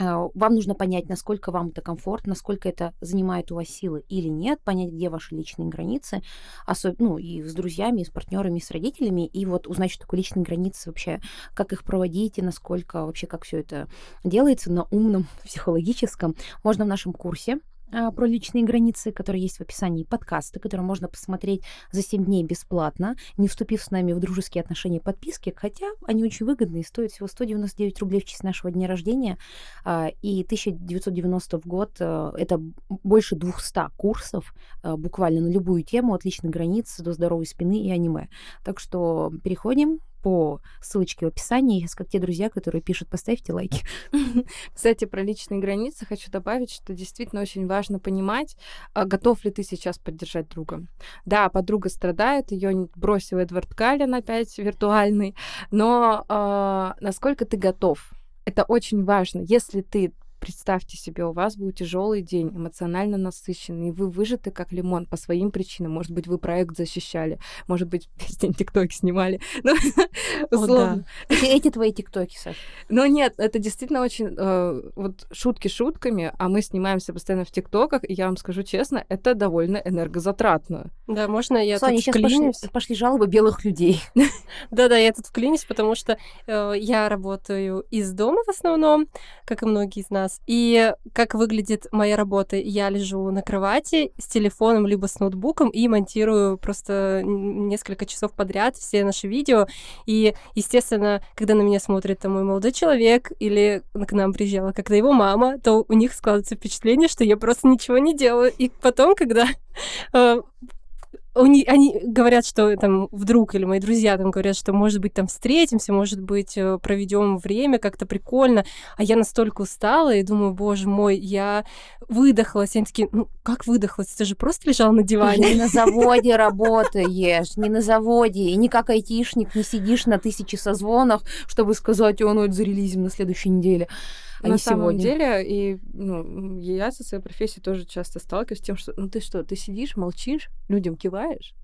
а, вам нужно понять, насколько вам это комфортно, насколько это занимает у вас силы или нет, понять, где ваши личные границы, особенно ну, и с друзьями, и с партнерами, и с родителями, и вот узнать, что такое личные границы вообще, как их проводить, и насколько вообще, как все это делается на умном, психологическом, можно в нашем курсе а, про личные границы, которые есть в описании подкаста, которые можно посмотреть за 7 дней бесплатно, не вступив с нами в дружеские отношения подписки, хотя они очень выгодные, стоят всего 199 рублей в честь нашего дня рождения, а, и 1990 в год э, это больше 200 курсов э, буквально на любую тему, от личных границ до здоровой спины и аниме. Так что переходим, по ссылочке в описании. Есть как те друзья, которые пишут, поставьте лайки. Кстати, про личные границы хочу добавить, что действительно очень важно понимать, а, готов ли ты сейчас поддержать друга. Да, подруга страдает, ее бросил Эдвард Каллен опять виртуальный, но э, насколько ты готов? Это очень важно. Если ты Представьте себе, у вас был тяжелый день, эмоционально насыщенный, и вы выжаты как лимон по своим причинам. Может быть, вы проект защищали, может быть, весь день тикток снимали. Ну, условно. Да. Эти твои тиктоки, Саша. Но ну, нет, это действительно очень... Э, вот шутки шутками, а мы снимаемся постоянно в тиктоках, и я вам скажу честно, это довольно энергозатратно. Да, можно я тут сейчас вклинюсь? Пошли, пошли жалобы белых людей. Да-да, я тут вклинюсь, потому что э, я работаю из дома в основном, как и многие из нас, сейчас. И как выглядит моя работа? Я лежу на кровати с телефоном либо с ноутбуком и монтирую просто несколько часов подряд все наши видео. И, естественно, когда на меня смотрит там, мой молодой человек или к нам приезжала когда его мама, то у них складывается впечатление, что я просто ничего не делаю. И потом, когда э, они, они говорят, что там вдруг, или мои друзья там говорят, что, может быть, там встретимся, может быть, э, проведем время как-то прикольно. А я настолько устала и думаю, боже мой, я выдохлась. И они такие, ну, как выдохлась? Ты же просто лежал на диване. Не на заводе работаешь, не на заводе. И не как айтишник не сидишь на тысяче созвонах, чтобы сказать, о, ну, это зарелизим на следующей неделе. Они а на самом сегодня... деле, и ну, я со своей профессией тоже часто сталкиваюсь с тем, что ну ты что, ты сидишь, молчишь, людям киваешь,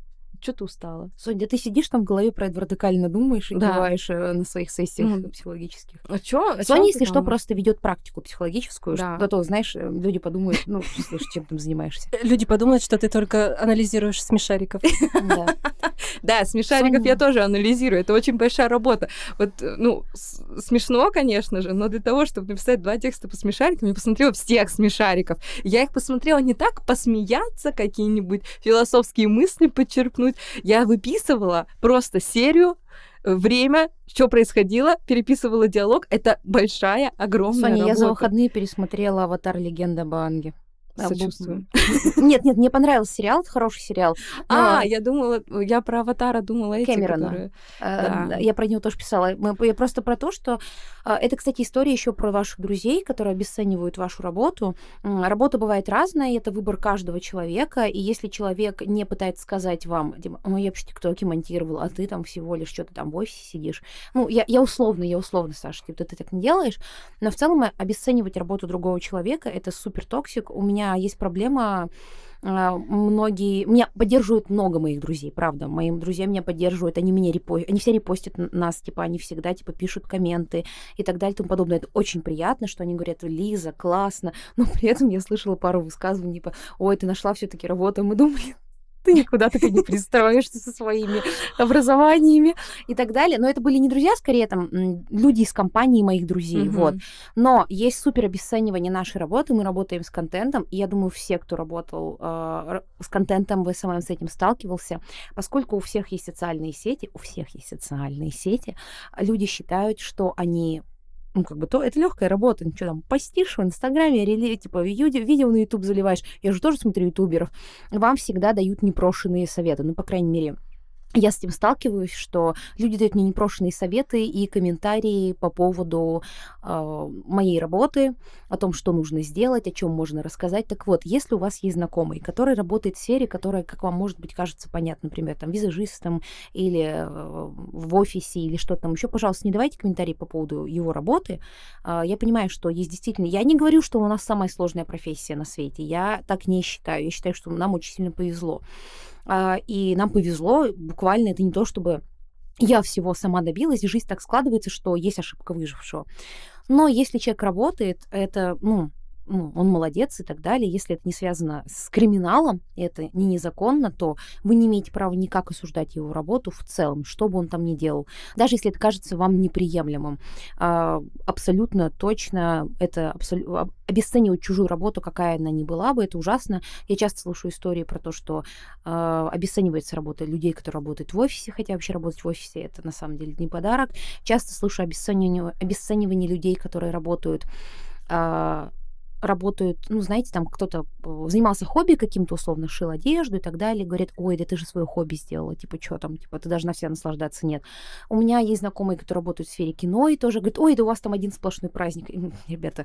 что то устала? Соня, да ты сидишь там в голове про это радикально думаешь и да. Э, на своих сессиях ну, психологических. А чё? А Соня, если что, там? просто ведет практику психологическую, да. что то, знаешь, э, люди подумают, ну, слышишь, чем там занимаешься. Люди подумают, что ты только анализируешь смешариков. Да, смешариков я тоже анализирую, это очень большая работа. Вот, э, ну, смешно, конечно же, но для того, чтобы написать два текста по смешарикам, я посмотрела всех смешариков. Я их посмотрела не так посмеяться, какие-нибудь философские мысли подчеркнуть, заснуть. Я выписывала просто серию время, что происходило, переписывала диалог. Это большая, огромная Соня, работа. я за выходные пересмотрела «Аватар. Легенда Банги». Сочувствую. Нет, нет, мне понравился сериал, хороший сериал. А, я думала, я про Аватара думала Кэмерона. Эм, я про него тоже писала. Я просто про то, что а, это, кстати, история еще про ваших друзей, которые обесценивают вашу работу. Работа бывает разная, это выбор каждого человека, и если человек не пытается сказать вам, ну, я вообще тиктоки монтировал, а ты там всего лишь что-то там в офисе сидишь. Ну, я, я условно, я условно, Саша, типа, ты, ты так не делаешь, но в целом обесценивать работу другого человека, это супер токсик. У меня меня есть проблема а, многие меня поддерживают много моих друзей, правда, моим друзья меня поддерживают, они меня репостят, они все репостят нас, типа, они всегда типа пишут комменты и так далее и тому подобное. Это очень приятно, что они говорят, Лиза, классно, но при этом я слышала пару высказываний типа, ой, ты нашла все-таки работу, мы думали, ты никуда так и не пристроишься со своими образованиями и так далее. Но это были не друзья, скорее там люди из компании моих друзей, вот. Но есть супер обесценивание нашей работы, мы работаем с контентом, и я думаю, все, кто работал э, с контентом в СММ, эм эм, с этим сталкивался, поскольку у всех есть социальные сети, у всех есть социальные сети, люди считают, что они ну, как бы, то это легкая работа, ничего ну, там, постишь в Инстаграме, рели, типа, видео, на Ютуб заливаешь, я же тоже смотрю ютуберов, вам всегда дают непрошенные советы, ну, по крайней мере, я с этим сталкиваюсь, что люди дают мне непрошенные советы и комментарии по поводу э, моей работы, о том, что нужно сделать, о чем можно рассказать. Так вот, если у вас есть знакомый, который работает в сфере, которая, как вам может быть, кажется понятна, например, там визажистом или э, в офисе или что-то там еще, пожалуйста, не давайте комментарии по поводу его работы. Э, я понимаю, что есть действительно... Я не говорю, что у нас самая сложная профессия на свете. Я так не считаю. Я считаю, что нам очень сильно повезло. А, и нам повезло, буквально это не то, чтобы я всего сама добилась, и жизнь так складывается, что есть ошибка выжившего. Но если человек работает, это, ну, ну, он молодец и так далее. Если это не связано с криминалом, и это не незаконно, то вы не имеете права никак осуждать его работу в целом, что бы он там ни делал. Даже если это кажется вам неприемлемым. А, абсолютно точно это абсолютно а, обесценивать чужую работу, какая она ни была бы, это ужасно. Я часто слышу истории про то, что э, обесценивается работа людей, которые работают в офисе, хотя вообще работать в офисе это на самом деле не подарок. Часто слышу обесценивание, обесценивание людей, которые работают работают, ну, знаете, там кто-то э, занимался хобби каким-то, условно, шил одежду и так далее, говорит, ой, да ты же свое хобби сделала, типа, что там, типа, ты должна вся наслаждаться, нет. У меня есть знакомые, которые работают в сфере кино, и тоже говорят, ой, да у вас там один сплошной праздник. Ребята,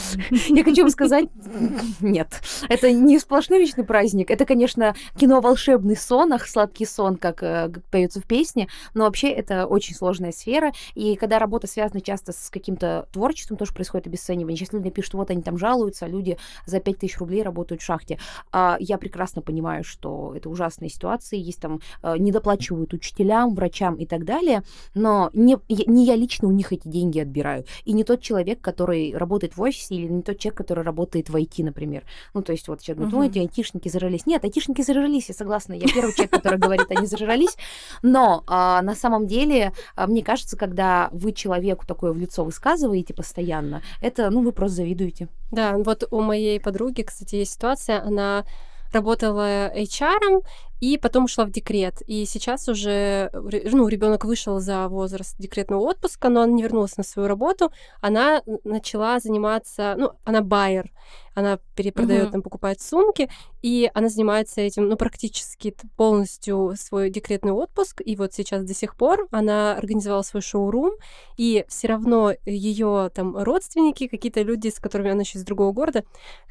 я хочу вам сказать, нет, это не сплошной вечный праздник, это, конечно, кино волшебный сон, ах, сладкий сон, как э, поется в песне, но вообще это очень сложная сфера, и когда работа связана часто с каким-то творчеством, тоже происходит обесценивание. Сейчас люди пишут, вот они там жалуются, люди за 5000 рублей работают в шахте. А, я прекрасно понимаю, что это ужасная ситуация, есть там э, недоплачивают учителям, врачам и так далее, но не, не я лично у них эти деньги отбираю. И не тот человек, который работает в офисе, или не тот человек, который работает в IT, например. Ну, то есть вот человек говорит, ну, эти айтишники зажрались. Нет, айтишники зажрались, я согласна, я первый человек, который говорит, они зажрались, но а, на самом деле, а, мне кажется, когда вы человеку такое в лицо высказываете постоянно, это, ну, вы просто завидуете. Да, вот у моей подруги, кстати, есть ситуация, она работала HR, и потом ушла в декрет. И сейчас уже, ну, ребенок вышел за возраст декретного отпуска, но она не вернулась на свою работу. Она начала заниматься, ну, она байер, она перепродает, угу. там, покупает сумки, и она занимается этим, ну, практически полностью свой декретный отпуск. И вот сейчас до сих пор она организовала свой шоурум, и все равно ее там родственники, какие-то люди, с которыми она еще из другого города,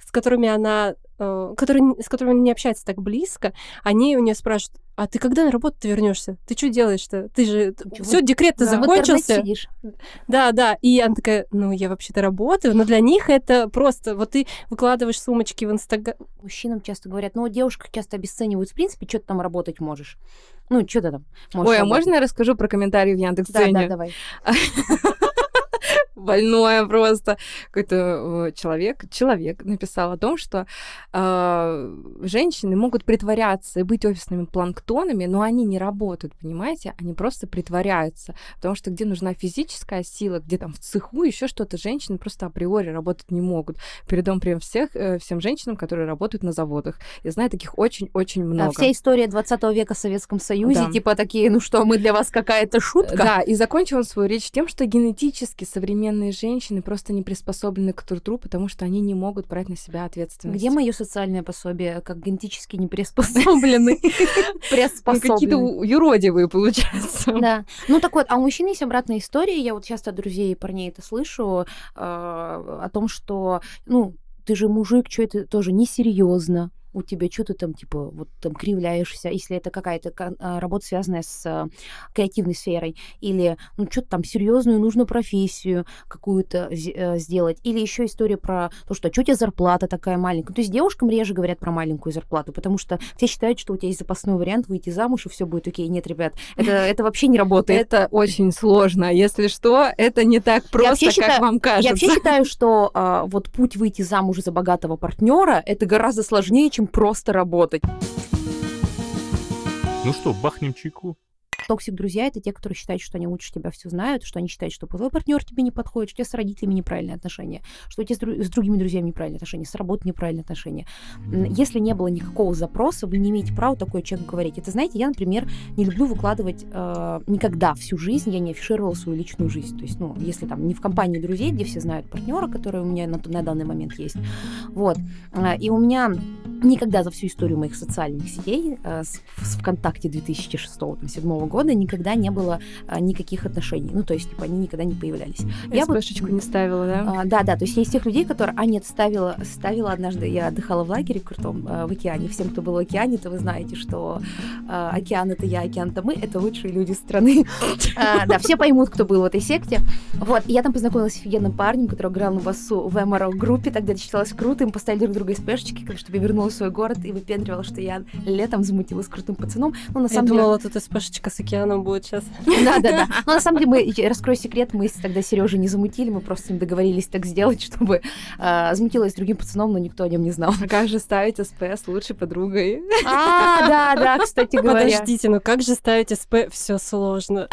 с которыми она Э, который, с которым он не общается так близко, они у нее спрашивают, а ты когда на работу вернешься? Ты что делаешь-то? Ты же все декрет-то да, закончился. Да, да. И она такая, ну я вообще-то работаю, но для них это просто, вот ты выкладываешь сумочки в Инстаграм. Мужчинам часто говорят, ну девушка часто обесценивают, в принципе, что ты там работать можешь. Ну, что ты там а можешь Ой, работать? а можно я расскажу про комментарии в Яндекс.Цене? Да, да, давай. больное просто. Какой-то э, человек, человек написал о том, что э, женщины могут притворяться и быть офисными планктонами, но они не работают, понимаете? Они просто притворяются. Потому что где нужна физическая сила, где там в цеху еще что-то, женщины просто априори работать не могут. Передом прям всех, э, всем женщинам, которые работают на заводах. Я знаю таких очень-очень много. А вся история 20 века в Советском Союзе, да. типа такие, ну что, мы для вас какая-то шутка? Да, и закончил он свою речь тем, что генетически современные современные женщины просто не приспособлены к труду, потому что они не могут брать на себя ответственность. Где мое социальное пособие, как генетически не приспособлены? Приспособлены. Ну, какие-то юродивые, получается. Да. Ну так вот, а у мужчин есть обратная история. Я вот часто от друзей и парней это слышу, э, о том, что, ну, ты же мужик, что это тоже несерьезно у тебя что-то там, типа, вот там кривляешься, если это какая-то а, работа, связанная с а, креативной сферой, или, ну, что-то там серьезную нужную профессию какую-то э, сделать, или еще история про то, что, а что у тебя зарплата такая маленькая? То есть девушкам реже говорят про маленькую зарплату, потому что все считают, что у тебя есть запасной вариант выйти замуж, и все будет окей. Нет, ребят, это, это вообще не работает. Это очень сложно. Если что, это не так просто, как считаю, вам кажется. Я вообще считаю, что а, вот путь выйти замуж за богатого партнера это гораздо сложнее, чем просто работать. Ну что, бахнем чайку? Токсик друзья это те, которые считают, что они лучше тебя все знают, что они считают, что твой партнер тебе не подходит, что у тебя с родителями неправильные отношения, что у тебя с, дру- с другими друзьями неправильные отношения, с работой неправильные отношения. Если не было никакого запроса, вы не имеете права такое человеку говорить. Это, знаете, я, например, не люблю выкладывать э, никогда всю жизнь, я не афишировала свою личную жизнь. То есть, ну, если там не в компании друзей, где все знают партнера, который у меня на, на данный момент есть. Вот. А, и у меня никогда за всю историю моих социальных сетей э, с, с ВКонтакте 2006-2007 года года никогда не было а, никаких отношений. Ну, то есть, типа, они никогда не появлялись. Я СПшечку вот, не ставила, да? А, да, да. То есть есть тех людей, которые... А, нет, ставила, ставила однажды. Я отдыхала в лагере крутом а, в океане. Всем, кто был в океане, то вы знаете, что а, океан — это я, океан — это мы. Это лучшие люди страны. а, да, все поймут, кто был в этой секте. Вот. И я там познакомилась с офигенным парнем, который играл на басу в МРО-группе. Тогда это считалось круто. Им поставили друг друга СПшечки, как чтобы я вернулась в свой город и выпендривала, что я летом замутила с крутым пацаном. Ну, на самом я деле... думала, тут СПшечка с океаном будет сейчас. Да, да, да. Но ну, на самом деле мы, раскрою секрет, мы тогда Сережу не замутили, мы просто договорились так сделать, чтобы э, замутилась с другим пацаном, но никто о нем не знал. А как же ставить СПС с лучшей подругой? А, да, да, кстати говоря. Подождите, ну как же ставить СП? Все сложно.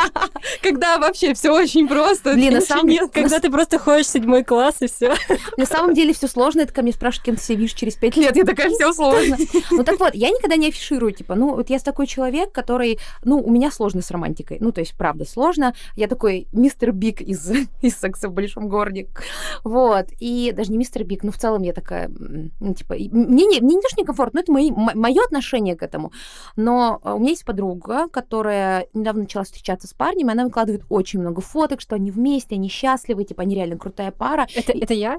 Когда вообще все очень просто. Блин, на самом деле... Когда ты просто ходишь в седьмой класс и все. На самом деле все сложно. Это ко мне спрашивают, кем ты себя видишь через пять лет. Я такая, все сложно. Ну так вот, я никогда не афиширую, типа, ну вот я такой человек, который ну, у меня сложно с романтикой. Ну, то есть, правда, сложно. Я такой мистер Биг из, из секса в большом городе. Вот. И даже не мистер Биг, ну, в целом я такая, ну, типа, мне не, мне не то, что некомфортно, но это мои, мое отношение к этому. Но а, у меня есть подруга, которая недавно начала встречаться с парнем, и она выкладывает очень много фоток, что они вместе, они счастливы, типа, они реально крутая пара. Это, и... это я?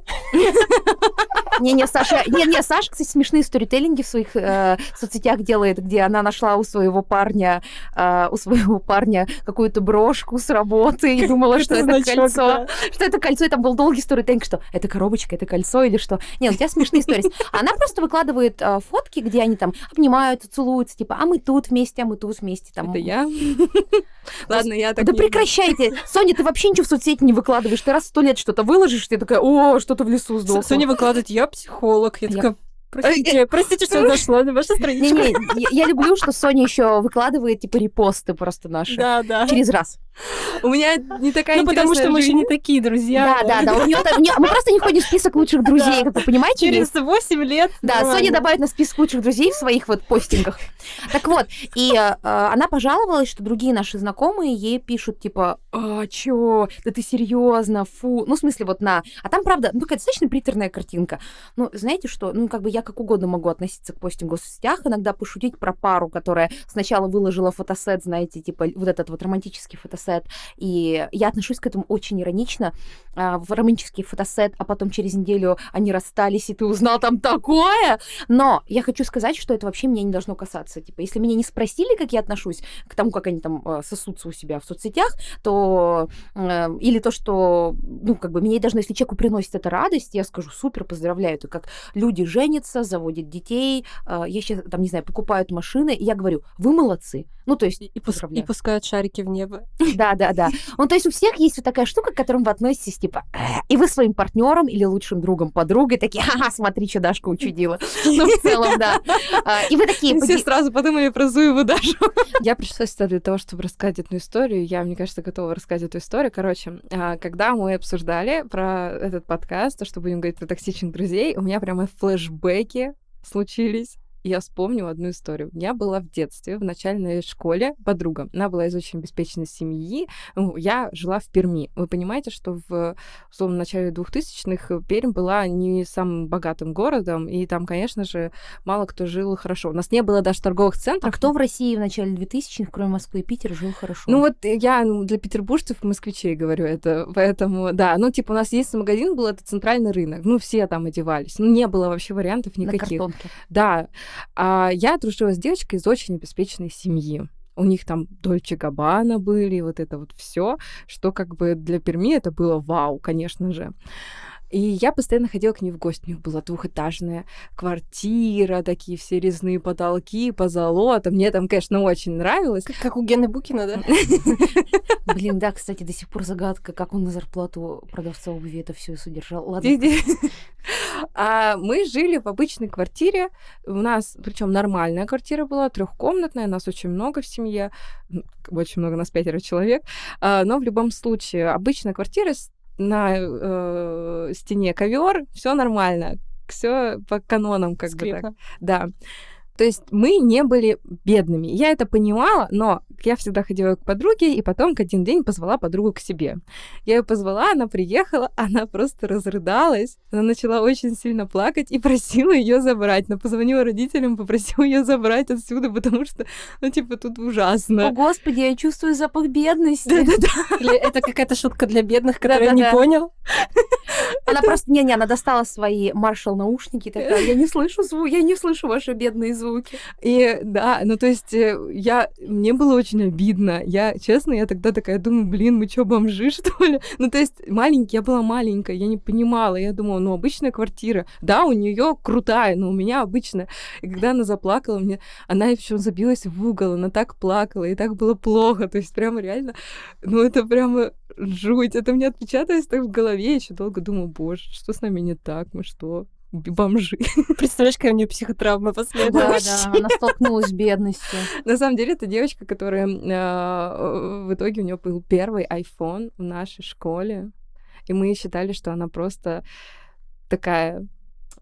Не-не, Саша, не-не, Саша, кстати, смешные сторителлинги в своих э, соцсетях делает, где она нашла у своего парня, э, у своего парня какую-то брошку с работы и думала, что это кольцо. Что это кольцо, и там был долгий сторителлинг, что это коробочка, это кольцо или что. Нет, у тебя смешные истории. Она просто выкладывает э, фотки, где они там обнимаются, целуются, типа, а мы тут вместе, а мы тут вместе. Там. Это я? Ладно, я так Да прекращайте. Соня, ты вообще ничего в соцсети не выкладываешь. Ты раз в сто лет что-то выложишь, ты такая, о, что-то в лесу сдохло. Соня выкладывает, я я психолог. Я, а я... такая, Простите, э, э, простите, что я э, на вашу страничку. Не, не, я люблю, что Соня еще выкладывает типа репосты просто наши. Да, да. Через раз. У меня не такая Ну, потому что мы же не такие друзья. Да, да, да. мы просто не входим в список лучших друзей, как вы понимаете. Через 8 лет. Да, Соня добавит на список лучших друзей в своих вот постингах. Так вот, и э, она пожаловалась, что другие наши знакомые ей пишут, типа, а, чё, да ты серьезно, фу. Ну, в смысле, вот на... А там, правда, ну, какая достаточно притерная картинка. Ну, знаете что, ну, как бы я как угодно могу относиться к постингу в соцсетях, иногда пошутить про пару, которая сначала выложила фотосет, знаете, типа, вот этот вот романтический фотосет, фотосет. И я отношусь к этому очень иронично. А, в романтический фотосет, а потом через неделю они расстались, и ты узнал там такое. Но я хочу сказать, что это вообще меня не должно касаться. Типа, если меня не спросили, как я отношусь к тому, как они там э, сосутся у себя в соцсетях, то э, или то, что, ну, как бы, мне должно, если человеку приносит это радость, я скажу, супер, поздравляю, это как люди женятся, заводят детей, а, я сейчас, там, не знаю, покупают машины, и я говорю, вы молодцы. Ну, то есть, и, и, пускают шарики в небо. Да, да, да. Ну, то есть у всех есть вот такая штука, к которым вы относитесь, типа, «Э, и вы своим партнером или лучшим другом, подругой такие, ага, смотри, что Дашка учудила. Ну, в целом, да. А, и вы такие... Все сразу подумали про Зуеву Дашу. Я пришла сюда для того, чтобы рассказать эту историю. Я, мне кажется, готова рассказать эту историю. Короче, а, когда мы обсуждали про этот подкаст, то, что будем говорить про токсичных друзей, у меня прямо флешбеки случились я вспомню одну историю. У меня была в детстве, в начальной школе, подруга. Она была из очень обеспеченной семьи. Ну, я жила в Перми. Вы понимаете, что в, самом начале 2000-х Пермь была не самым богатым городом, и там, конечно же, мало кто жил хорошо. У нас не было даже торговых а центров. А кто в России в начале 2000-х, кроме Москвы и Питера, жил хорошо? Ну вот я ну, для петербуржцев, москвичей говорю это, поэтому, да. Ну, типа, у нас единственный магазин был, это центральный рынок. Ну, все там одевались. Ну, не было вообще вариантов никаких. На картонке. Да. А Я дружила с девочкой из очень обеспеченной семьи. У них там Дольче Габана были, вот это вот все, что как бы для Перми это было вау, конечно же. И я постоянно ходила к ней в гости. У них была двухэтажная квартира, такие все резные потолки, позолота. Мне там, конечно, очень нравилось. Как, как у Гены Букина, да? Блин, да, кстати, до сих пор загадка, как он на зарплату продавца обуви это все содержал. Ладно. А мы жили в обычной квартире. У нас, причем нормальная квартира была, трехкомнатная, нас очень много в семье, очень много, нас пятеро человек. А, но в любом случае, обычная квартира с на э, стене ковер, все нормально, все по канонам как Скрипно. бы так. Да. То есть мы не были бедными. Я это понимала, но я всегда ходила к подруге, и потом к один день позвала подругу к себе. Я ее позвала, она приехала, она просто разрыдалась. Она начала очень сильно плакать и просила ее забрать. Она позвонила родителям, попросила ее забрать отсюда, потому что, ну, типа, тут ужасно. О, Господи, я чувствую запах бедности. Да-да-да. Или это какая-то шутка для бедных, которая да, не понял? Она просто... Не-не, она достала свои маршал-наушники такая, я не слышу звук, я не слышу ваши бедные звуки звуки. И да, ну то есть э, я, мне было очень обидно. Я, честно, я тогда такая думаю, блин, мы чё, бомжи, что ли? Ну то есть маленький, я была маленькая, я не понимала. Я думала, ну обычная квартира. Да, у нее крутая, но у меня обычная. И когда она заплакала, мне, она еще забилась в угол, она так плакала, и так было плохо. То есть прямо реально, ну это прямо жуть. Это мне отпечаталось так в голове. Я еще долго думала, боже, что с нами не так, мы что? бомжи. Представляешь, какая у нее психотравма после Да, да, она столкнулась с бедностью. На самом деле, это девочка, которая э, в итоге у нее был первый iPhone в нашей школе. И мы считали, что она просто такая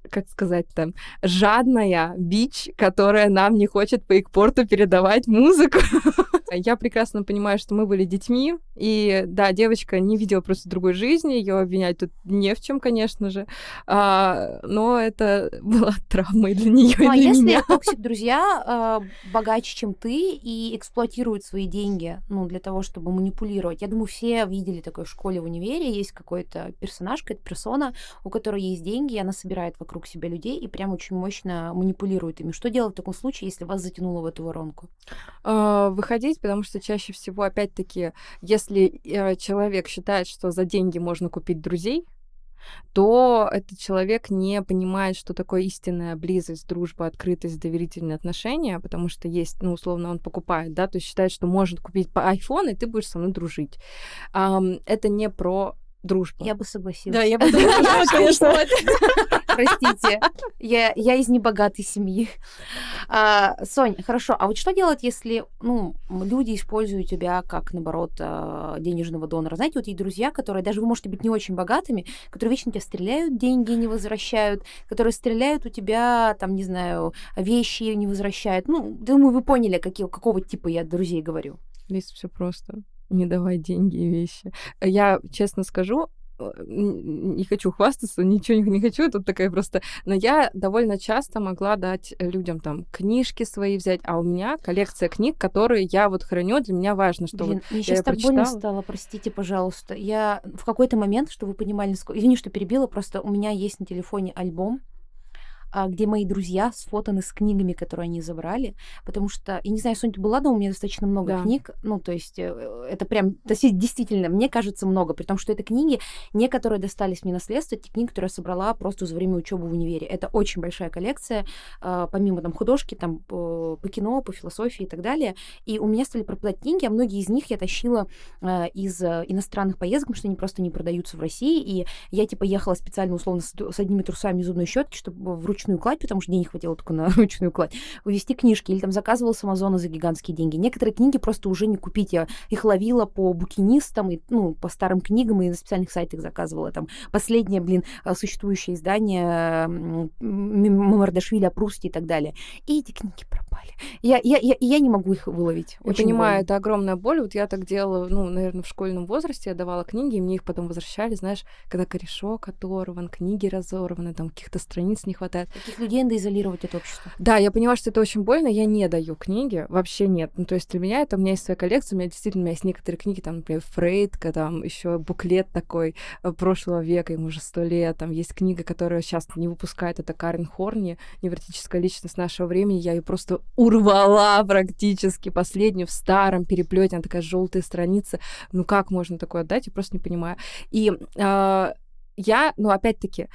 как сказать-то, жадная бич, которая нам не хочет по Икпорту передавать музыку. Я прекрасно понимаю, что мы были детьми, и да, девочка не видела просто другой жизни, ее обвинять тут не в чем, конечно же, а, но это была травма и для нее. Ну, а если меня. токсик друзья э, богаче, чем ты, и эксплуатируют свои деньги, ну, для того, чтобы манипулировать, я думаю, все видели такое в школе, в универе, есть какой-то персонаж, какая-то персона, у которой есть деньги, и она собирает вокруг вокруг себя людей и прям очень мощно манипулирует ими. Что делать в таком случае, если вас затянуло в эту воронку? А, выходить, потому что чаще всего, опять-таки, если э, человек считает, что за деньги можно купить друзей, то этот человек не понимает, что такое истинная близость, дружба, открытость, доверительные отношения, потому что есть, ну, условно, он покупает, да, то есть считает, что может купить по iPhone, и ты будешь со мной дружить. Um, это не про дружба. Я бы согласилась. Да, я бы согласилась, конечно. Простите, я, я из небогатой семьи. А, Сонь, хорошо, а вот что делать, если ну, люди используют тебя как, наоборот, а, денежного донора? Знаете, вот есть друзья, которые, даже вы можете быть не очень богатыми, которые вечно тебя стреляют, деньги не возвращают, которые стреляют у тебя, там, не знаю, вещи не возвращают. Ну, думаю, вы поняли, какие, какого типа я друзей говорю. Лиз, все просто. Не давай деньги и вещи. Я честно скажу, э, не хочу хвастаться, ничего не хочу, тут такая просто... Но я довольно часто могла дать людям там книжки свои взять, а у меня коллекция книг, которые я вот храню, для меня важно, что Блин, вот мне я сейчас так больно стало, простите, пожалуйста. Я в какой-то момент, что вы понимали, сколько... Извини, что перебила, просто у меня есть на телефоне альбом, а, где мои друзья сфотаны с книгами, которые они забрали, потому что, я не знаю, Соня, была дома, у меня достаточно много да. книг, ну, то есть э, э, это прям, то есть действительно, мне кажется, много, при том, что это книги, некоторые достались мне наследство, те книги, которые я собрала просто за время учебы в универе. Это очень большая коллекция, а, помимо там художки, там по кино, по философии и так далее, и у меня стали пропадать книги, а многие из них я тащила а, из э, иностранных поездок, потому что они просто не продаются в России, и я, типа, ехала специально, условно, с одними трусами и зубной щетки, чтобы вручить ручную кладь, потому что денег хватило только на ручную кладь, вывести книжки, или там заказывал с Амазона за гигантские деньги. Некоторые книги просто уже не купить. Я их ловила по букинистам, и, ну, по старым книгам, и на специальных сайтах заказывала. Там последнее, блин, э, существующее издание Мамардашвили о Прусте и так далее. И эти книги пропали. Я, я, я, я не могу их выловить. Я понимаю, больно. это огромная боль. Вот я так делала, ну, наверное, в школьном возрасте я давала книги, и мне их потом возвращали, знаешь, когда корешок оторван, книги разорваны, там каких-то страниц не хватает. Таких людей надо изолировать от общества. Да, я понимаю, что это очень больно, я не даю книги, вообще нет. Ну, то есть для меня это, у меня есть своя коллекция, у меня действительно у меня есть некоторые книги, там, например, Фрейдка, там еще буклет такой э, прошлого века, ему уже сто лет, там есть книга, которую сейчас не выпускает, это Карен Хорни, невротическая личность нашего времени, я ее просто урвала практически последнюю в старом переплете, она такая желтая страница, ну как можно такое отдать, я просто не понимаю. И э, я, ну опять-таки,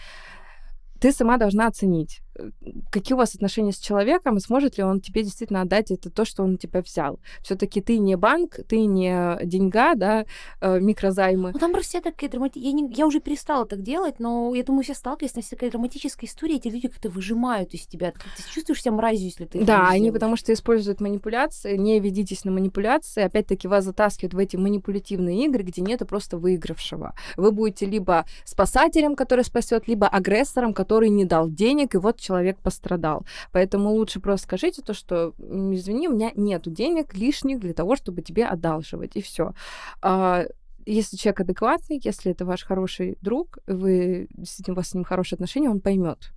ты сама должна оценить, Э, какие у вас отношения с человеком, и сможет ли он тебе действительно отдать это то, что он у тебя взял. все таки ты не банк, ты не деньга, да, э, микрозаймы. Ну, там просто такая драматическая... Я, не... я уже перестала так делать, но я думаю, все сталкивались с такой драматической историей, эти люди как-то выжимают из тебя. Ты, чувствуешь себя мразью, если ты Да, они потому что используют манипуляции, не ведитесь на манипуляции, опять-таки вас затаскивают в эти манипулятивные игры, где нету просто выигравшего. Вы будете либо спасателем, который спасет, либо агрессором, который не дал денег, и вот человек пострадал. Поэтому лучше просто скажите то, что, извини, у меня нету денег лишних для того, чтобы тебе одалживать, и все а, если человек адекватный, если это ваш хороший друг, вы действительно у вас с ним хорошие отношения, он поймет,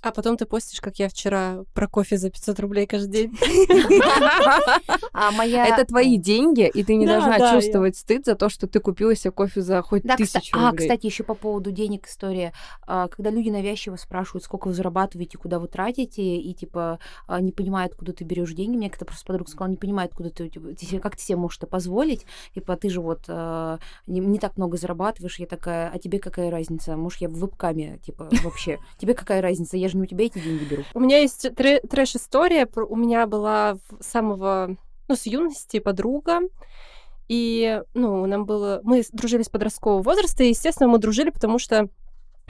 а потом ты постишь, как я вчера, про кофе за 500 рублей каждый день. А моя... Это твои деньги, и ты не должна чувствовать стыд за то, что ты купила себе кофе за хоть тысячу а, рублей. А, кстати, еще по поводу денег история. А, когда люди навязчиво спрашивают, сколько вы зарабатываете, куда вы тратите, и типа а, не понимают, куда ты берешь деньги. Мне кто то просто подруга сказала, не понимает, куда ты... Типа, как ты себе можешь это позволить? Типа ты же вот не так много зарабатываешь. Я такая, а тебе какая разница? Может, я вебками, типа, вообще? Тебе какая разница? Я же не у тебя эти деньги беру. У меня есть трэ- трэш-история. У меня была самого, ну, с юности подруга. И, ну, нам было... Мы дружили с подросткового возраста, и, естественно, мы дружили, потому что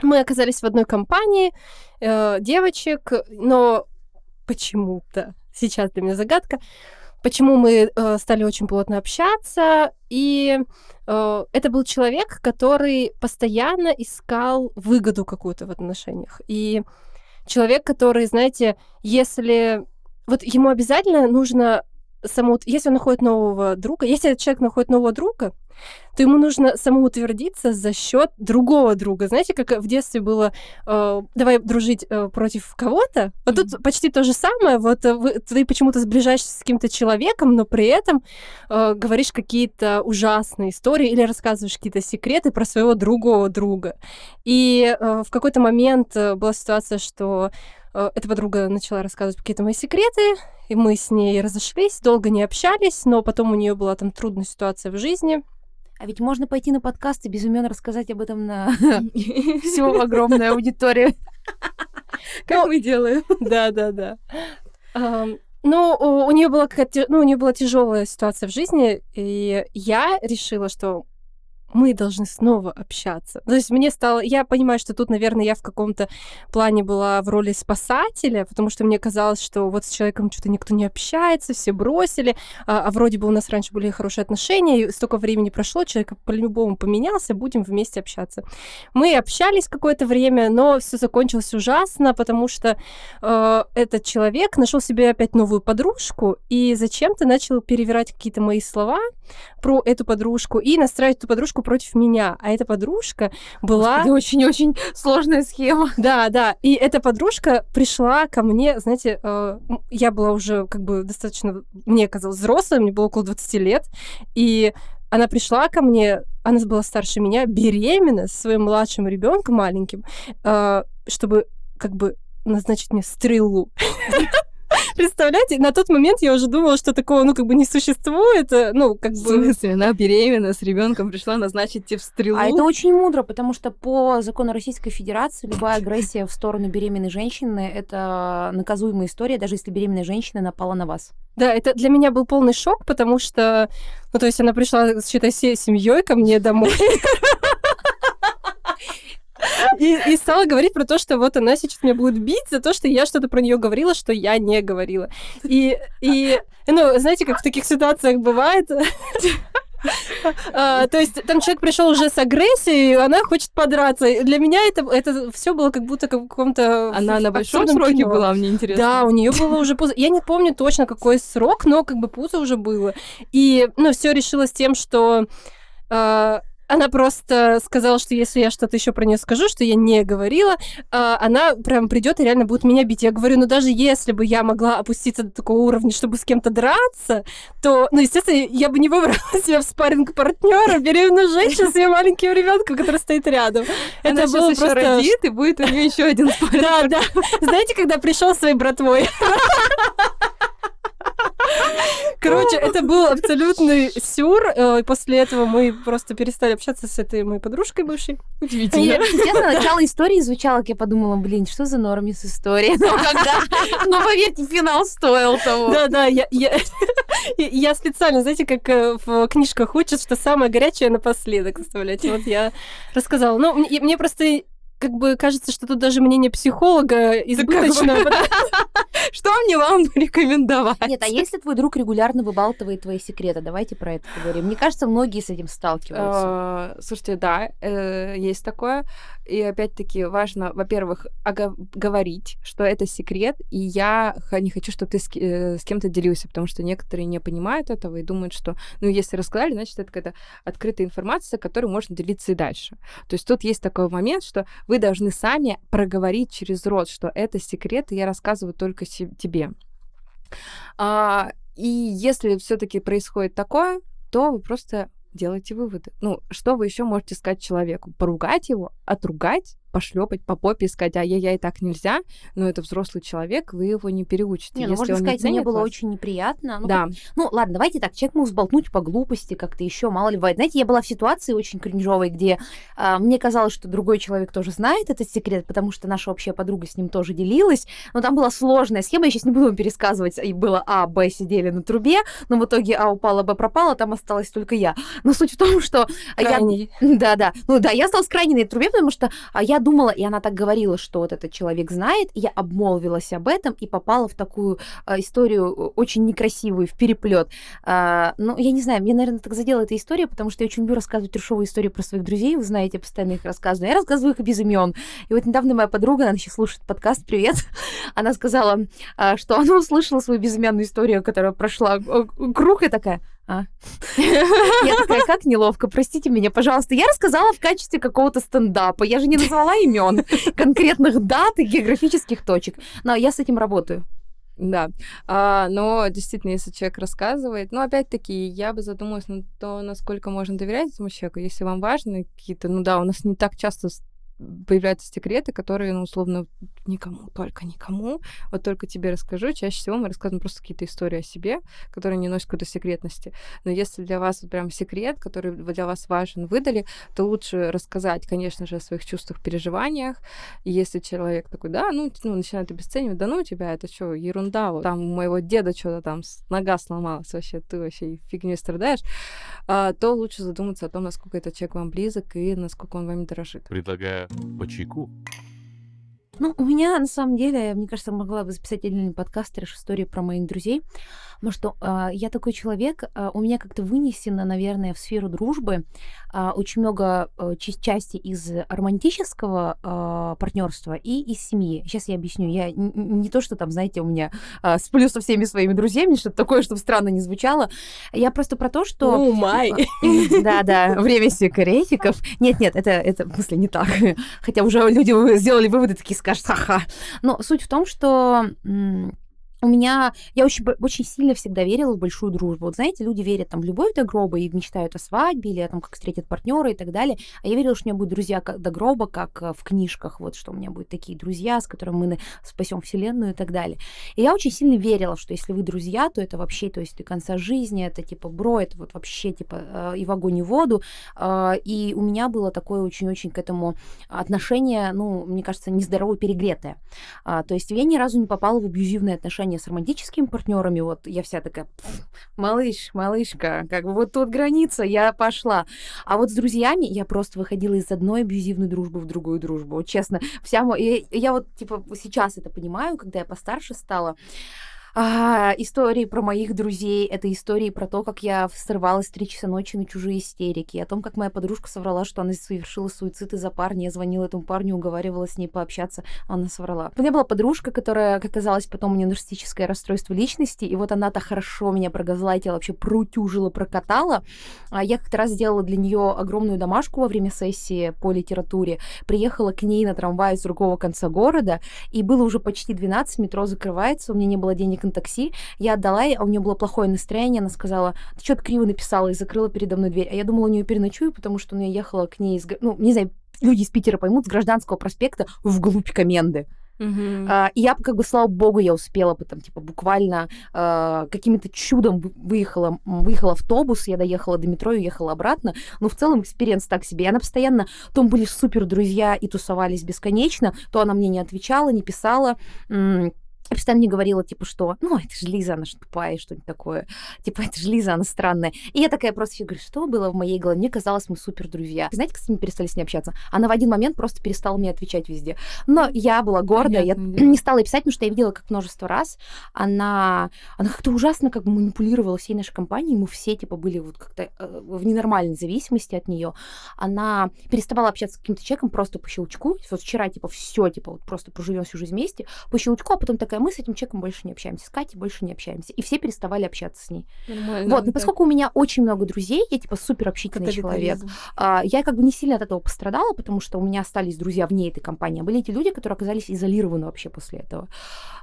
мы оказались в одной компании э, девочек, но почему-то, сейчас для меня загадка, почему мы э, стали очень плотно общаться, и э, это был человек, который постоянно искал выгоду какую-то в отношениях. И человек, который, знаете, если вот ему обязательно нужно самоут... если он находит нового друга, если этот человек находит нового друга, то ему нужно самоутвердиться за счет другого друга. Знаете, как в детстве было э, давай дружить э, против кого-то? Вот а mm-hmm. тут почти то же самое. Вот э, ты почему-то сближаешься с каким-то человеком, но при этом э, говоришь какие-то ужасные истории или рассказываешь какие-то секреты про своего другого друга. И э, в какой-то момент э, была ситуация, что э, этого друга начала рассказывать какие-то мои секреты, и мы с ней разошлись, долго не общались, но потом у нее была там трудная ситуация в жизни. А ведь можно пойти на подкаст и без имен рассказать об этом на всю огромную аудиторию. Как мы делаем. Да, да, да. Ну, у, нее была какая-то, ну, у нее была тяжелая ситуация в жизни, и я решила, что мы должны снова общаться. То есть мне стало... Я понимаю, что тут, наверное, я в каком-то плане была в роли спасателя, потому что мне казалось, что вот с человеком что-то никто не общается, все бросили, а, а вроде бы у нас раньше были хорошие отношения, и столько времени прошло, человек по-любому поменялся, будем вместе общаться. Мы общались какое-то время, но все закончилось ужасно, потому что э, этот человек нашел себе опять новую подружку и зачем-то начал перевирать какие-то мои слова про эту подружку и настраивать эту подружку подружку против меня, а эта подружка была... Это очень-очень сложная схема. Да, да, и эта подружка пришла ко мне, знаете, э, я была уже как бы достаточно, мне казалось, взрослой, мне было около 20 лет, и она пришла ко мне, она была старше меня, беременна со своим младшим ребенком маленьким, э, чтобы как бы назначить мне стрелу. Представляете, на тот момент я уже думала, что такого, ну, как бы не существует. Э, ну, как бы... В смысле, она беременна с ребенком пришла назначить тебе стрелу. А это очень мудро, потому что по закону Российской Федерации любая агрессия в сторону беременной женщины – это наказуемая история, даже если беременная женщина напала на вас. Да, это для меня был полный шок, потому что, ну, то есть она пришла, с чьей-то семьей ко мне домой. И, и стала говорить про то, что вот она сейчас меня будет бить за то, что я что-то про нее говорила, что я не говорила. И, и ну, знаете, как в таких ситуациях бывает, а, то есть там человек пришел уже с агрессией, и она хочет подраться. Для меня это, это все было как будто в каком-то... Она на большом сроке кино. была, мне интересно. Да, у нее было уже пузо. Я не помню точно, какой срок, но как бы пузо уже было. И ну, все решилось тем, что... Э, она просто сказала, что если я что-то еще про нее скажу, что я не говорила, а, она прям придет и реально будет меня бить. Я говорю, ну даже если бы я могла опуститься до такого уровня, чтобы с кем-то драться, то, ну, естественно, я бы не выбрала себя в спарринг партнера беременную женщину с ее маленьким ребенком, который стоит рядом. Она Это было просто... родит, и будет у нее еще один спарринг Да, да. Знаете, когда пришел своей братвой? Короче, это был абсолютный сюр. Э, после этого мы просто перестали общаться с этой моей подружкой бывшей. Удивительно. Я, честно, начало истории звучало, как я подумала, блин, что за нормис история? Но Ну, поверьте, финал стоил того. Да-да, я, я, специально, знаете, как э, в книжках учат, что самое горячее напоследок оставлять. Вот я рассказала. Ну, мне просто как бы кажется, что тут даже мнение психолога избыточно. Что мне вам рекомендовать? Нет, а если твой друг регулярно выбалтывает твои секреты, давайте про это поговорим. Мне кажется, многие с этим сталкиваются. А, слушайте, да, э, есть такое. И опять-таки важно, во-первых, говорить, что это секрет, и я не хочу, чтобы ты э, с кем-то делился, потому что некоторые не понимают этого и думают, что, ну, если рассказали, значит, это какая-то открытая информация, которую можно делиться и дальше. То есть тут есть такой момент, что вы должны сами проговорить через рот, что это секрет, и я рассказываю только тебе. А, и если все-таки происходит такое, то вы просто делайте выводы. Ну, что вы еще можете сказать человеку? Поругать его, отругать, пошлепать по попе и сказать, а я, я и так нельзя, но это взрослый человек, вы его не переучите. Не, ну, Если можно он сказать, не мне было вас... очень неприятно. Ну, да. Как... Ну, ладно, давайте так, человек мог сболтнуть по глупости как-то еще, мало ли бывает. Знаете, я была в ситуации очень кринжовой, где э, мне казалось, что другой человек тоже знает этот секрет, потому что наша общая подруга с ним тоже делилась, но там была сложная схема, я сейчас не буду вам пересказывать, и было А, Б сидели на трубе, но в итоге А упала, Б пропала, там осталась только я. Но суть в том, что... Крайний. Я... Да, да. Ну да, я осталась крайней на трубе, потому что а, я думала, и она так говорила, что вот этот человек знает, я обмолвилась об этом и попала в такую э, историю очень некрасивую, в переплет. Э, а, ну, я не знаю, мне, наверное, так задела эта история, потому что я очень люблю рассказывать трешовые историю про своих друзей, вы знаете, я постоянно их рассказываю, я рассказываю их без имен. И вот недавно моя подруга, она сейчас слушает подкаст, привет, она сказала, э, что она услышала свою безымянную историю, которая прошла э, круг, и такая, а? Я такая, как неловко, простите меня, пожалуйста. Я рассказала в качестве какого-то стендапа. Я же не назвала имен, конкретных дат и географических точек. Но я с этим работаю. Да, а, но действительно, если человек рассказывает, ну, опять-таки, я бы задумалась на то, насколько можно доверять этому человеку, если вам важны какие-то, ну да, у нас не так часто появляются секреты, которые, ну, условно, никому, только никому, вот только тебе расскажу. Чаще всего мы рассказываем просто какие-то истории о себе, которые не носят какой-то секретности. Но если для вас вот прям секрет, который для вас важен, выдали, то лучше рассказать, конечно же, о своих чувствах, переживаниях. И если человек такой, да, ну, ну начинает обесценивать, да ну у тебя это что, ерунда, вот там у моего деда что-то там нога сломалась, вообще ты вообще фигней страдаешь, а, то лучше задуматься о том, насколько этот человек вам близок и насколько он вами дорожит. Предлагаю по чайку. Ну, у меня, на самом деле, мне кажется, могла бы записать отдельный подкаст, лишь истории про моих друзей. Потому что э, я такой человек, э, у меня как-то вынесено, наверное, в сферу дружбы э, очень много э, части из романтического э, партнерства и из семьи. Сейчас я объясню. Я не, не то, что там, знаете, у меня э, сплю со всеми своими друзьями, что-то такое, чтобы странно не звучало. Я просто про то, что... Ну, май! Да-да, э, время сикаретиков. Нет-нет, это, это в смысле не так. Хотя уже люди сделали выводы, такие скажут, ха-ха. Но суть в том, что у меня, я очень, очень сильно всегда верила в большую дружбу. Вот знаете, люди верят там в любовь до гроба и мечтают о свадьбе или о том, как встретят партнера и так далее. А я верила, что у меня будут друзья до гроба, как э, в книжках, вот что у меня будут такие друзья, с которыми мы спасем вселенную и так далее. И я очень сильно верила, что если вы друзья, то это вообще, то есть до конца жизни, это типа бро, это вот вообще типа э, и в огонь, и в воду. А, и у меня было такое очень-очень к этому отношение, ну, мне кажется, нездорово перегретое. А, то есть я ни разу не попала в абьюзивные отношения отношения с романтическими партнерами, вот я вся такая, малыш, малышка, как бы вот тут граница, я пошла. А вот с друзьями я просто выходила из одной абьюзивной дружбы в другую дружбу. Вот, честно, вся моя... Я, я вот, типа, сейчас это понимаю, когда я постарше стала а, истории про моих друзей, это истории про то, как я срывалась три часа ночи на чужие истерики, о том, как моя подружка соврала, что она совершила суицид из-за парня, я звонила этому парню, уговаривала с ней пообщаться, а она соврала. У меня была подружка, которая, как оказалось, потом у нее нарциссическое расстройство личности, и вот она-то хорошо меня прогазлайтила, вообще прутюжила, прокатала. А Я как-то раз сделала для нее огромную домашку во время сессии по литературе, приехала к ней на трамвае с другого конца города, и было уже почти 12, метро закрывается, у меня не было денег на такси, я отдала ей, а у нее было плохое настроение, она сказала, ты что-то криво написала и закрыла передо мной дверь. А я думала, у нее переночую, потому что ну, я ехала к ней из, ну, не знаю, люди из Питера поймут, с Гражданского проспекта вглубь Коменды. Uh-huh. Uh, и я, как бы, слава богу, я успела бы там, типа, буквально uh, каким-то чудом выехала, выехала автобус, я доехала до метро и уехала обратно. Но в целом экспириенс так себе. И она постоянно, то мы были супер друзья и тусовались бесконечно, то она мне не отвечала, не писала. М- я постоянно не говорила, типа, что, ну, это же Лиза, она же тупая, что-нибудь такое. Типа, это же Лиза, она странная. И я такая просто говорю, что было в моей голове? Мне казалось, мы супер друзья. Знаете, как с ними перестали с ней общаться? Она в один момент просто перестала мне отвечать везде. Но я была гордая, я не стала писать, потому что я видела, как множество раз она, она как-то ужасно как бы манипулировала всей нашей компанией, мы все, типа, были вот как-то э, в ненормальной зависимости от нее. Она переставала общаться с каким-то человеком просто по щелчку. Вот вчера, типа, все, типа, вот просто проживем всю жизнь вместе, по щелчку, а потом такая, а мы с этим человеком больше не общаемся, с Катей больше не общаемся. И все переставали общаться с ней. Нормально. Вот, ну но поскольку у меня очень много друзей, я типа супер общительный человек, а, я как бы не сильно от этого пострадала, потому что у меня остались друзья вне этой компании. А были эти люди, которые оказались изолированы вообще после этого.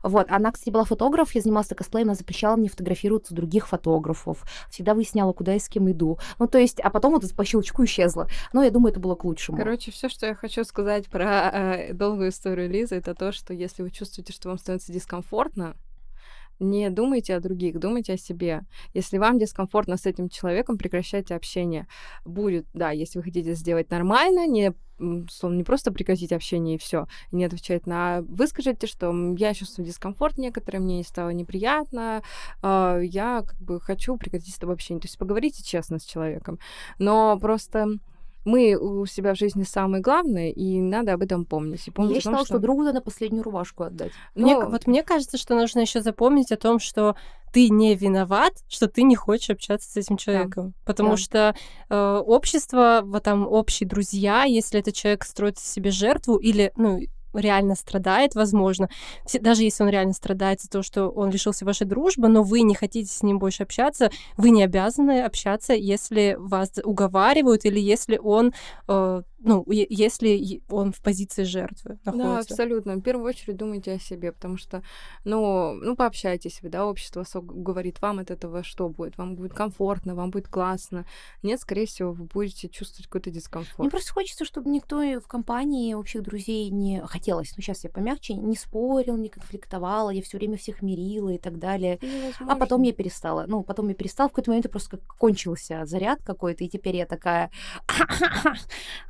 Вот, она, кстати, была фотограф, я занималась косплеем, она запрещала мне фотографироваться у других фотографов, всегда выясняла, куда я с кем иду. Ну, то есть, а потом вот по щелчку исчезла. Но ну, я думаю, это было к лучшему. Короче, все, что я хочу сказать про э, долгую историю Лизы, это то, что если вы чувствуете, что вам становится дискомфортно, дискомфортно, не думайте о других, думайте о себе. Если вам дискомфортно с этим человеком, прекращайте общение. Будет, да, если вы хотите сделать нормально, не словно не просто прекратить общение и все, не отвечать на а выскажите, что я чувствую дискомфорт некоторые, мне стало неприятно, а, я как бы хочу прекратить с тобой общение. То есть поговорите честно с человеком. Но просто мы у себя в жизни самые главные, и надо об этом помнить. И помнить Я том, считала, что... что другу надо последнюю рубашку отдать. Но... Мне, вот мне кажется, что нужно еще запомнить о том, что ты не виноват, что ты не хочешь общаться с этим человеком. Да. Потому да. что э, общество, вот там общие друзья, если этот человек строит себе жертву, или, ну, реально страдает, возможно, даже если он реально страдает за то, что он лишился вашей дружбы, но вы не хотите с ним больше общаться, вы не обязаны общаться, если вас уговаривают или если он э, ну, если он в позиции жертвы находится. Да, абсолютно. В первую очередь думайте о себе, потому что, ну, ну пообщайтесь вы, да, общество говорит вам от этого, что будет. Вам будет комфортно, вам будет классно. Нет, скорее всего, вы будете чувствовать какой-то дискомфорт. Мне просто хочется, чтобы никто в компании общих друзей не хотелось, ну, сейчас я помягче, не спорил, не конфликтовала, я все время всех мирила и так далее. А Невозможно. А потом я перестала. Ну, потом я перестала. В какой-то момент просто как кончился заряд какой-то, и теперь я такая...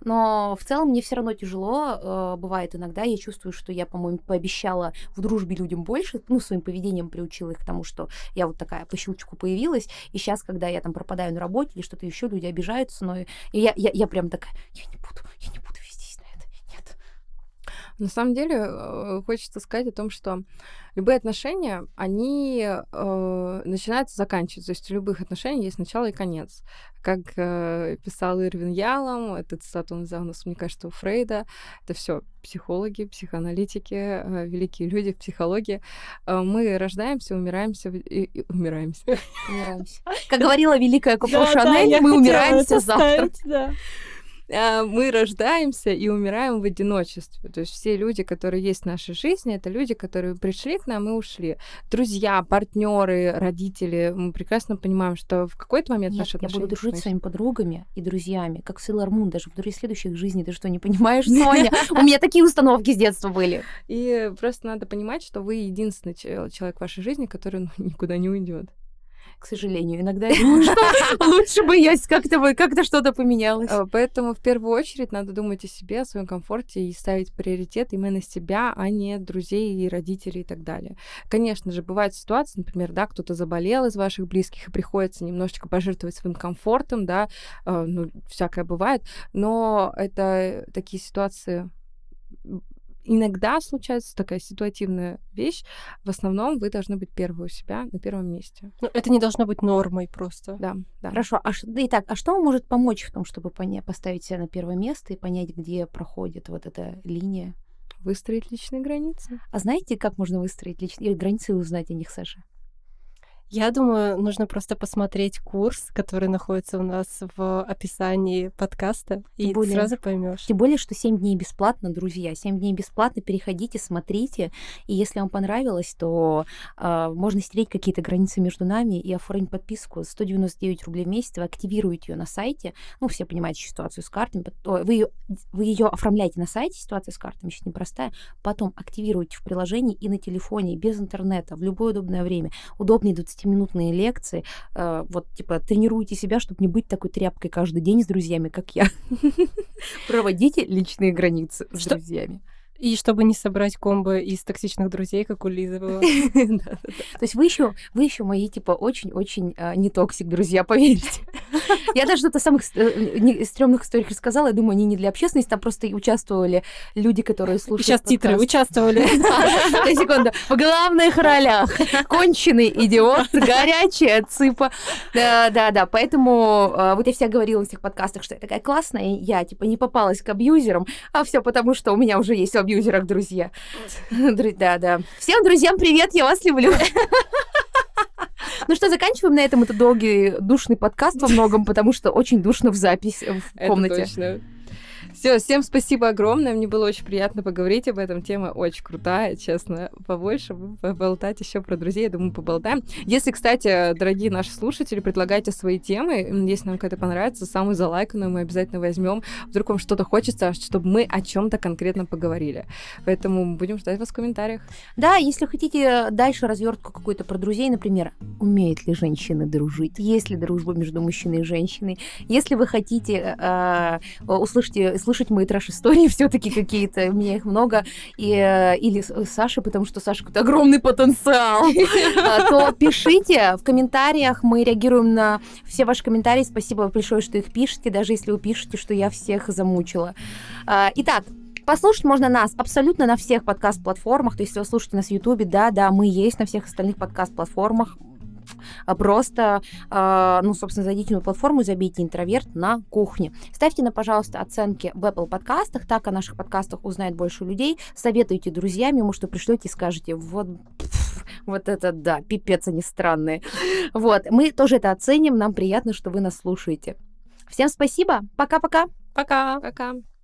Но в целом мне все равно тяжело э, бывает иногда. Я чувствую, что я, по-моему, пообещала в дружбе людям больше, ну, своим поведением приучила их к тому, что я вот такая по щелчку появилась, и сейчас, когда я там пропадаю на работе или что-то еще, люди обижаются, но я, я, я прям такая, я не буду, я не буду на самом деле, э, хочется сказать о том, что любые отношения, они э, начинаются, заканчиваются. То есть у любых отношений есть начало и конец. Как э, писал Ирвин Ялом, этот цитату он взял у нас, мне кажется, у Фрейда. Это все психологи, психоаналитики, э, великие люди в психологии. Э, мы рождаемся, умираемся и, и умираемся. Как говорила великая Копо Шанель, мы умираемся завтра. А, мы рождаемся и умираем в одиночестве. То есть все люди, которые есть в нашей жизни, это люди, которые пришли к нам и ушли. Друзья, партнеры, родители. Мы прекрасно понимаем, что в какой-то момент Нет, наши я буду дружить конечно. с своими подругами и друзьями, как с Мун, даже в других следующих жизней. Ты что, не понимаешь, Соня? У меня такие установки с детства были. И просто надо понимать, что вы единственный человек в вашей жизни, который ну, никуда не уйдет к сожалению. Иногда я думаю, что лучше бы я как-то как-то что-то поменялось. А, поэтому в первую очередь надо думать о себе, о своем комфорте и ставить приоритет именно себя, а не друзей и родителей и так далее. Конечно же, бывают ситуации, например, да, кто-то заболел из ваших близких и приходится немножечко пожертвовать своим комфортом, да, а, ну, всякое бывает, но это э, такие ситуации иногда случается такая ситуативная вещь. В основном вы должны быть первой у себя на первом месте. Ну, это не должно быть нормой просто. Да, да. Хорошо. А, да и а что может помочь в том, чтобы поня- поставить себя на первое место и понять, где проходит вот эта линия? Выстроить личные границы. А знаете, как можно выстроить личные границы и узнать о них, Саша? Я думаю, нужно просто посмотреть курс, который находится у нас в описании подкаста, и более, сразу поймешь. Тем более, что 7 дней бесплатно, друзья. 7 дней бесплатно. Переходите, смотрите. И если вам понравилось, то э, можно стереть какие-то границы между нами и оформить подписку 199 рублей в месяц. Вы активируете ее на сайте. Ну, все понимаете ситуацию с картами. Вы ее, вы оформляете на сайте. Ситуация с картами еще непростая. Потом активируете в приложении и на телефоне, без интернета, в любое удобное время. Удобный 20 15-минутные лекции. Э, вот, типа, тренируйте себя, чтобы не быть такой тряпкой каждый день с друзьями, как я. Проводите личные границы с друзьями. И чтобы не собрать комбо из токсичных друзей, как у Лизы было. То есть вы еще, вы еще мои, типа, очень-очень а, не токсик, друзья, поверьте. Я даже что-то самых э, стрёмных историй рассказала. Я думаю, они не для общественности, там просто участвовали люди, которые слушают Сейчас титры участвовали. Секунду. В главных ролях. Конченый идиот, горячая цыпа. Да-да-да, поэтому а, вот я всегда говорила на всех подкастах, что я такая классная, я, типа, не попалась к абьюзерам, а все потому, что у меня уже есть абьюзерах друзья. Да, да. Всем друзьям привет, я вас люблю. Ну что, заканчиваем на этом. этот долгий, душный подкаст во многом, потому что очень душно в запись э, в комнате. Это точно. Все, всем спасибо огромное. Мне было очень приятно поговорить об этом. Тема очень крутая, честно. Побольше поболтать еще про друзей. Я думаю, поболтаем. Если, кстати, дорогие наши слушатели, предлагайте свои темы. Если нам какая-то понравится, самую залайканную мы обязательно возьмем. Вдруг вам что-то хочется, чтобы мы о чем-то конкретно поговорили. Поэтому будем ждать вас в комментариях. Да, если хотите э, дальше развертку какую-то про друзей, например, умеют ли женщины дружить, есть ли дружба между мужчиной и женщиной, если вы хотите э, э услышать, слушать мои траш-истории все-таки какие-то, у меня их много, и, э, или Саша, потому что Саша какой-то огромный потенциал, а, то пишите в комментариях, мы реагируем на все ваши комментарии, спасибо большое, что их пишете, даже если вы пишете, что я всех замучила. А, итак, Послушать можно нас абсолютно на всех подкаст-платформах. То есть, если вы слушаете нас в Ютубе, да, да, мы есть на всех остальных подкаст-платформах. А просто, а, ну, собственно, зайдите на платформу, забейте интроверт на кухне. Ставьте на, пожалуйста, оценки в Apple подкастах, так о наших подкастах узнает больше людей. Советуйте друзьям, ему что пришлете и скажете, вот вот это да, пипец они странные. Вот, мы тоже это оценим, нам приятно, что вы нас слушаете. Всем спасибо, пока-пока. Пока. Пока.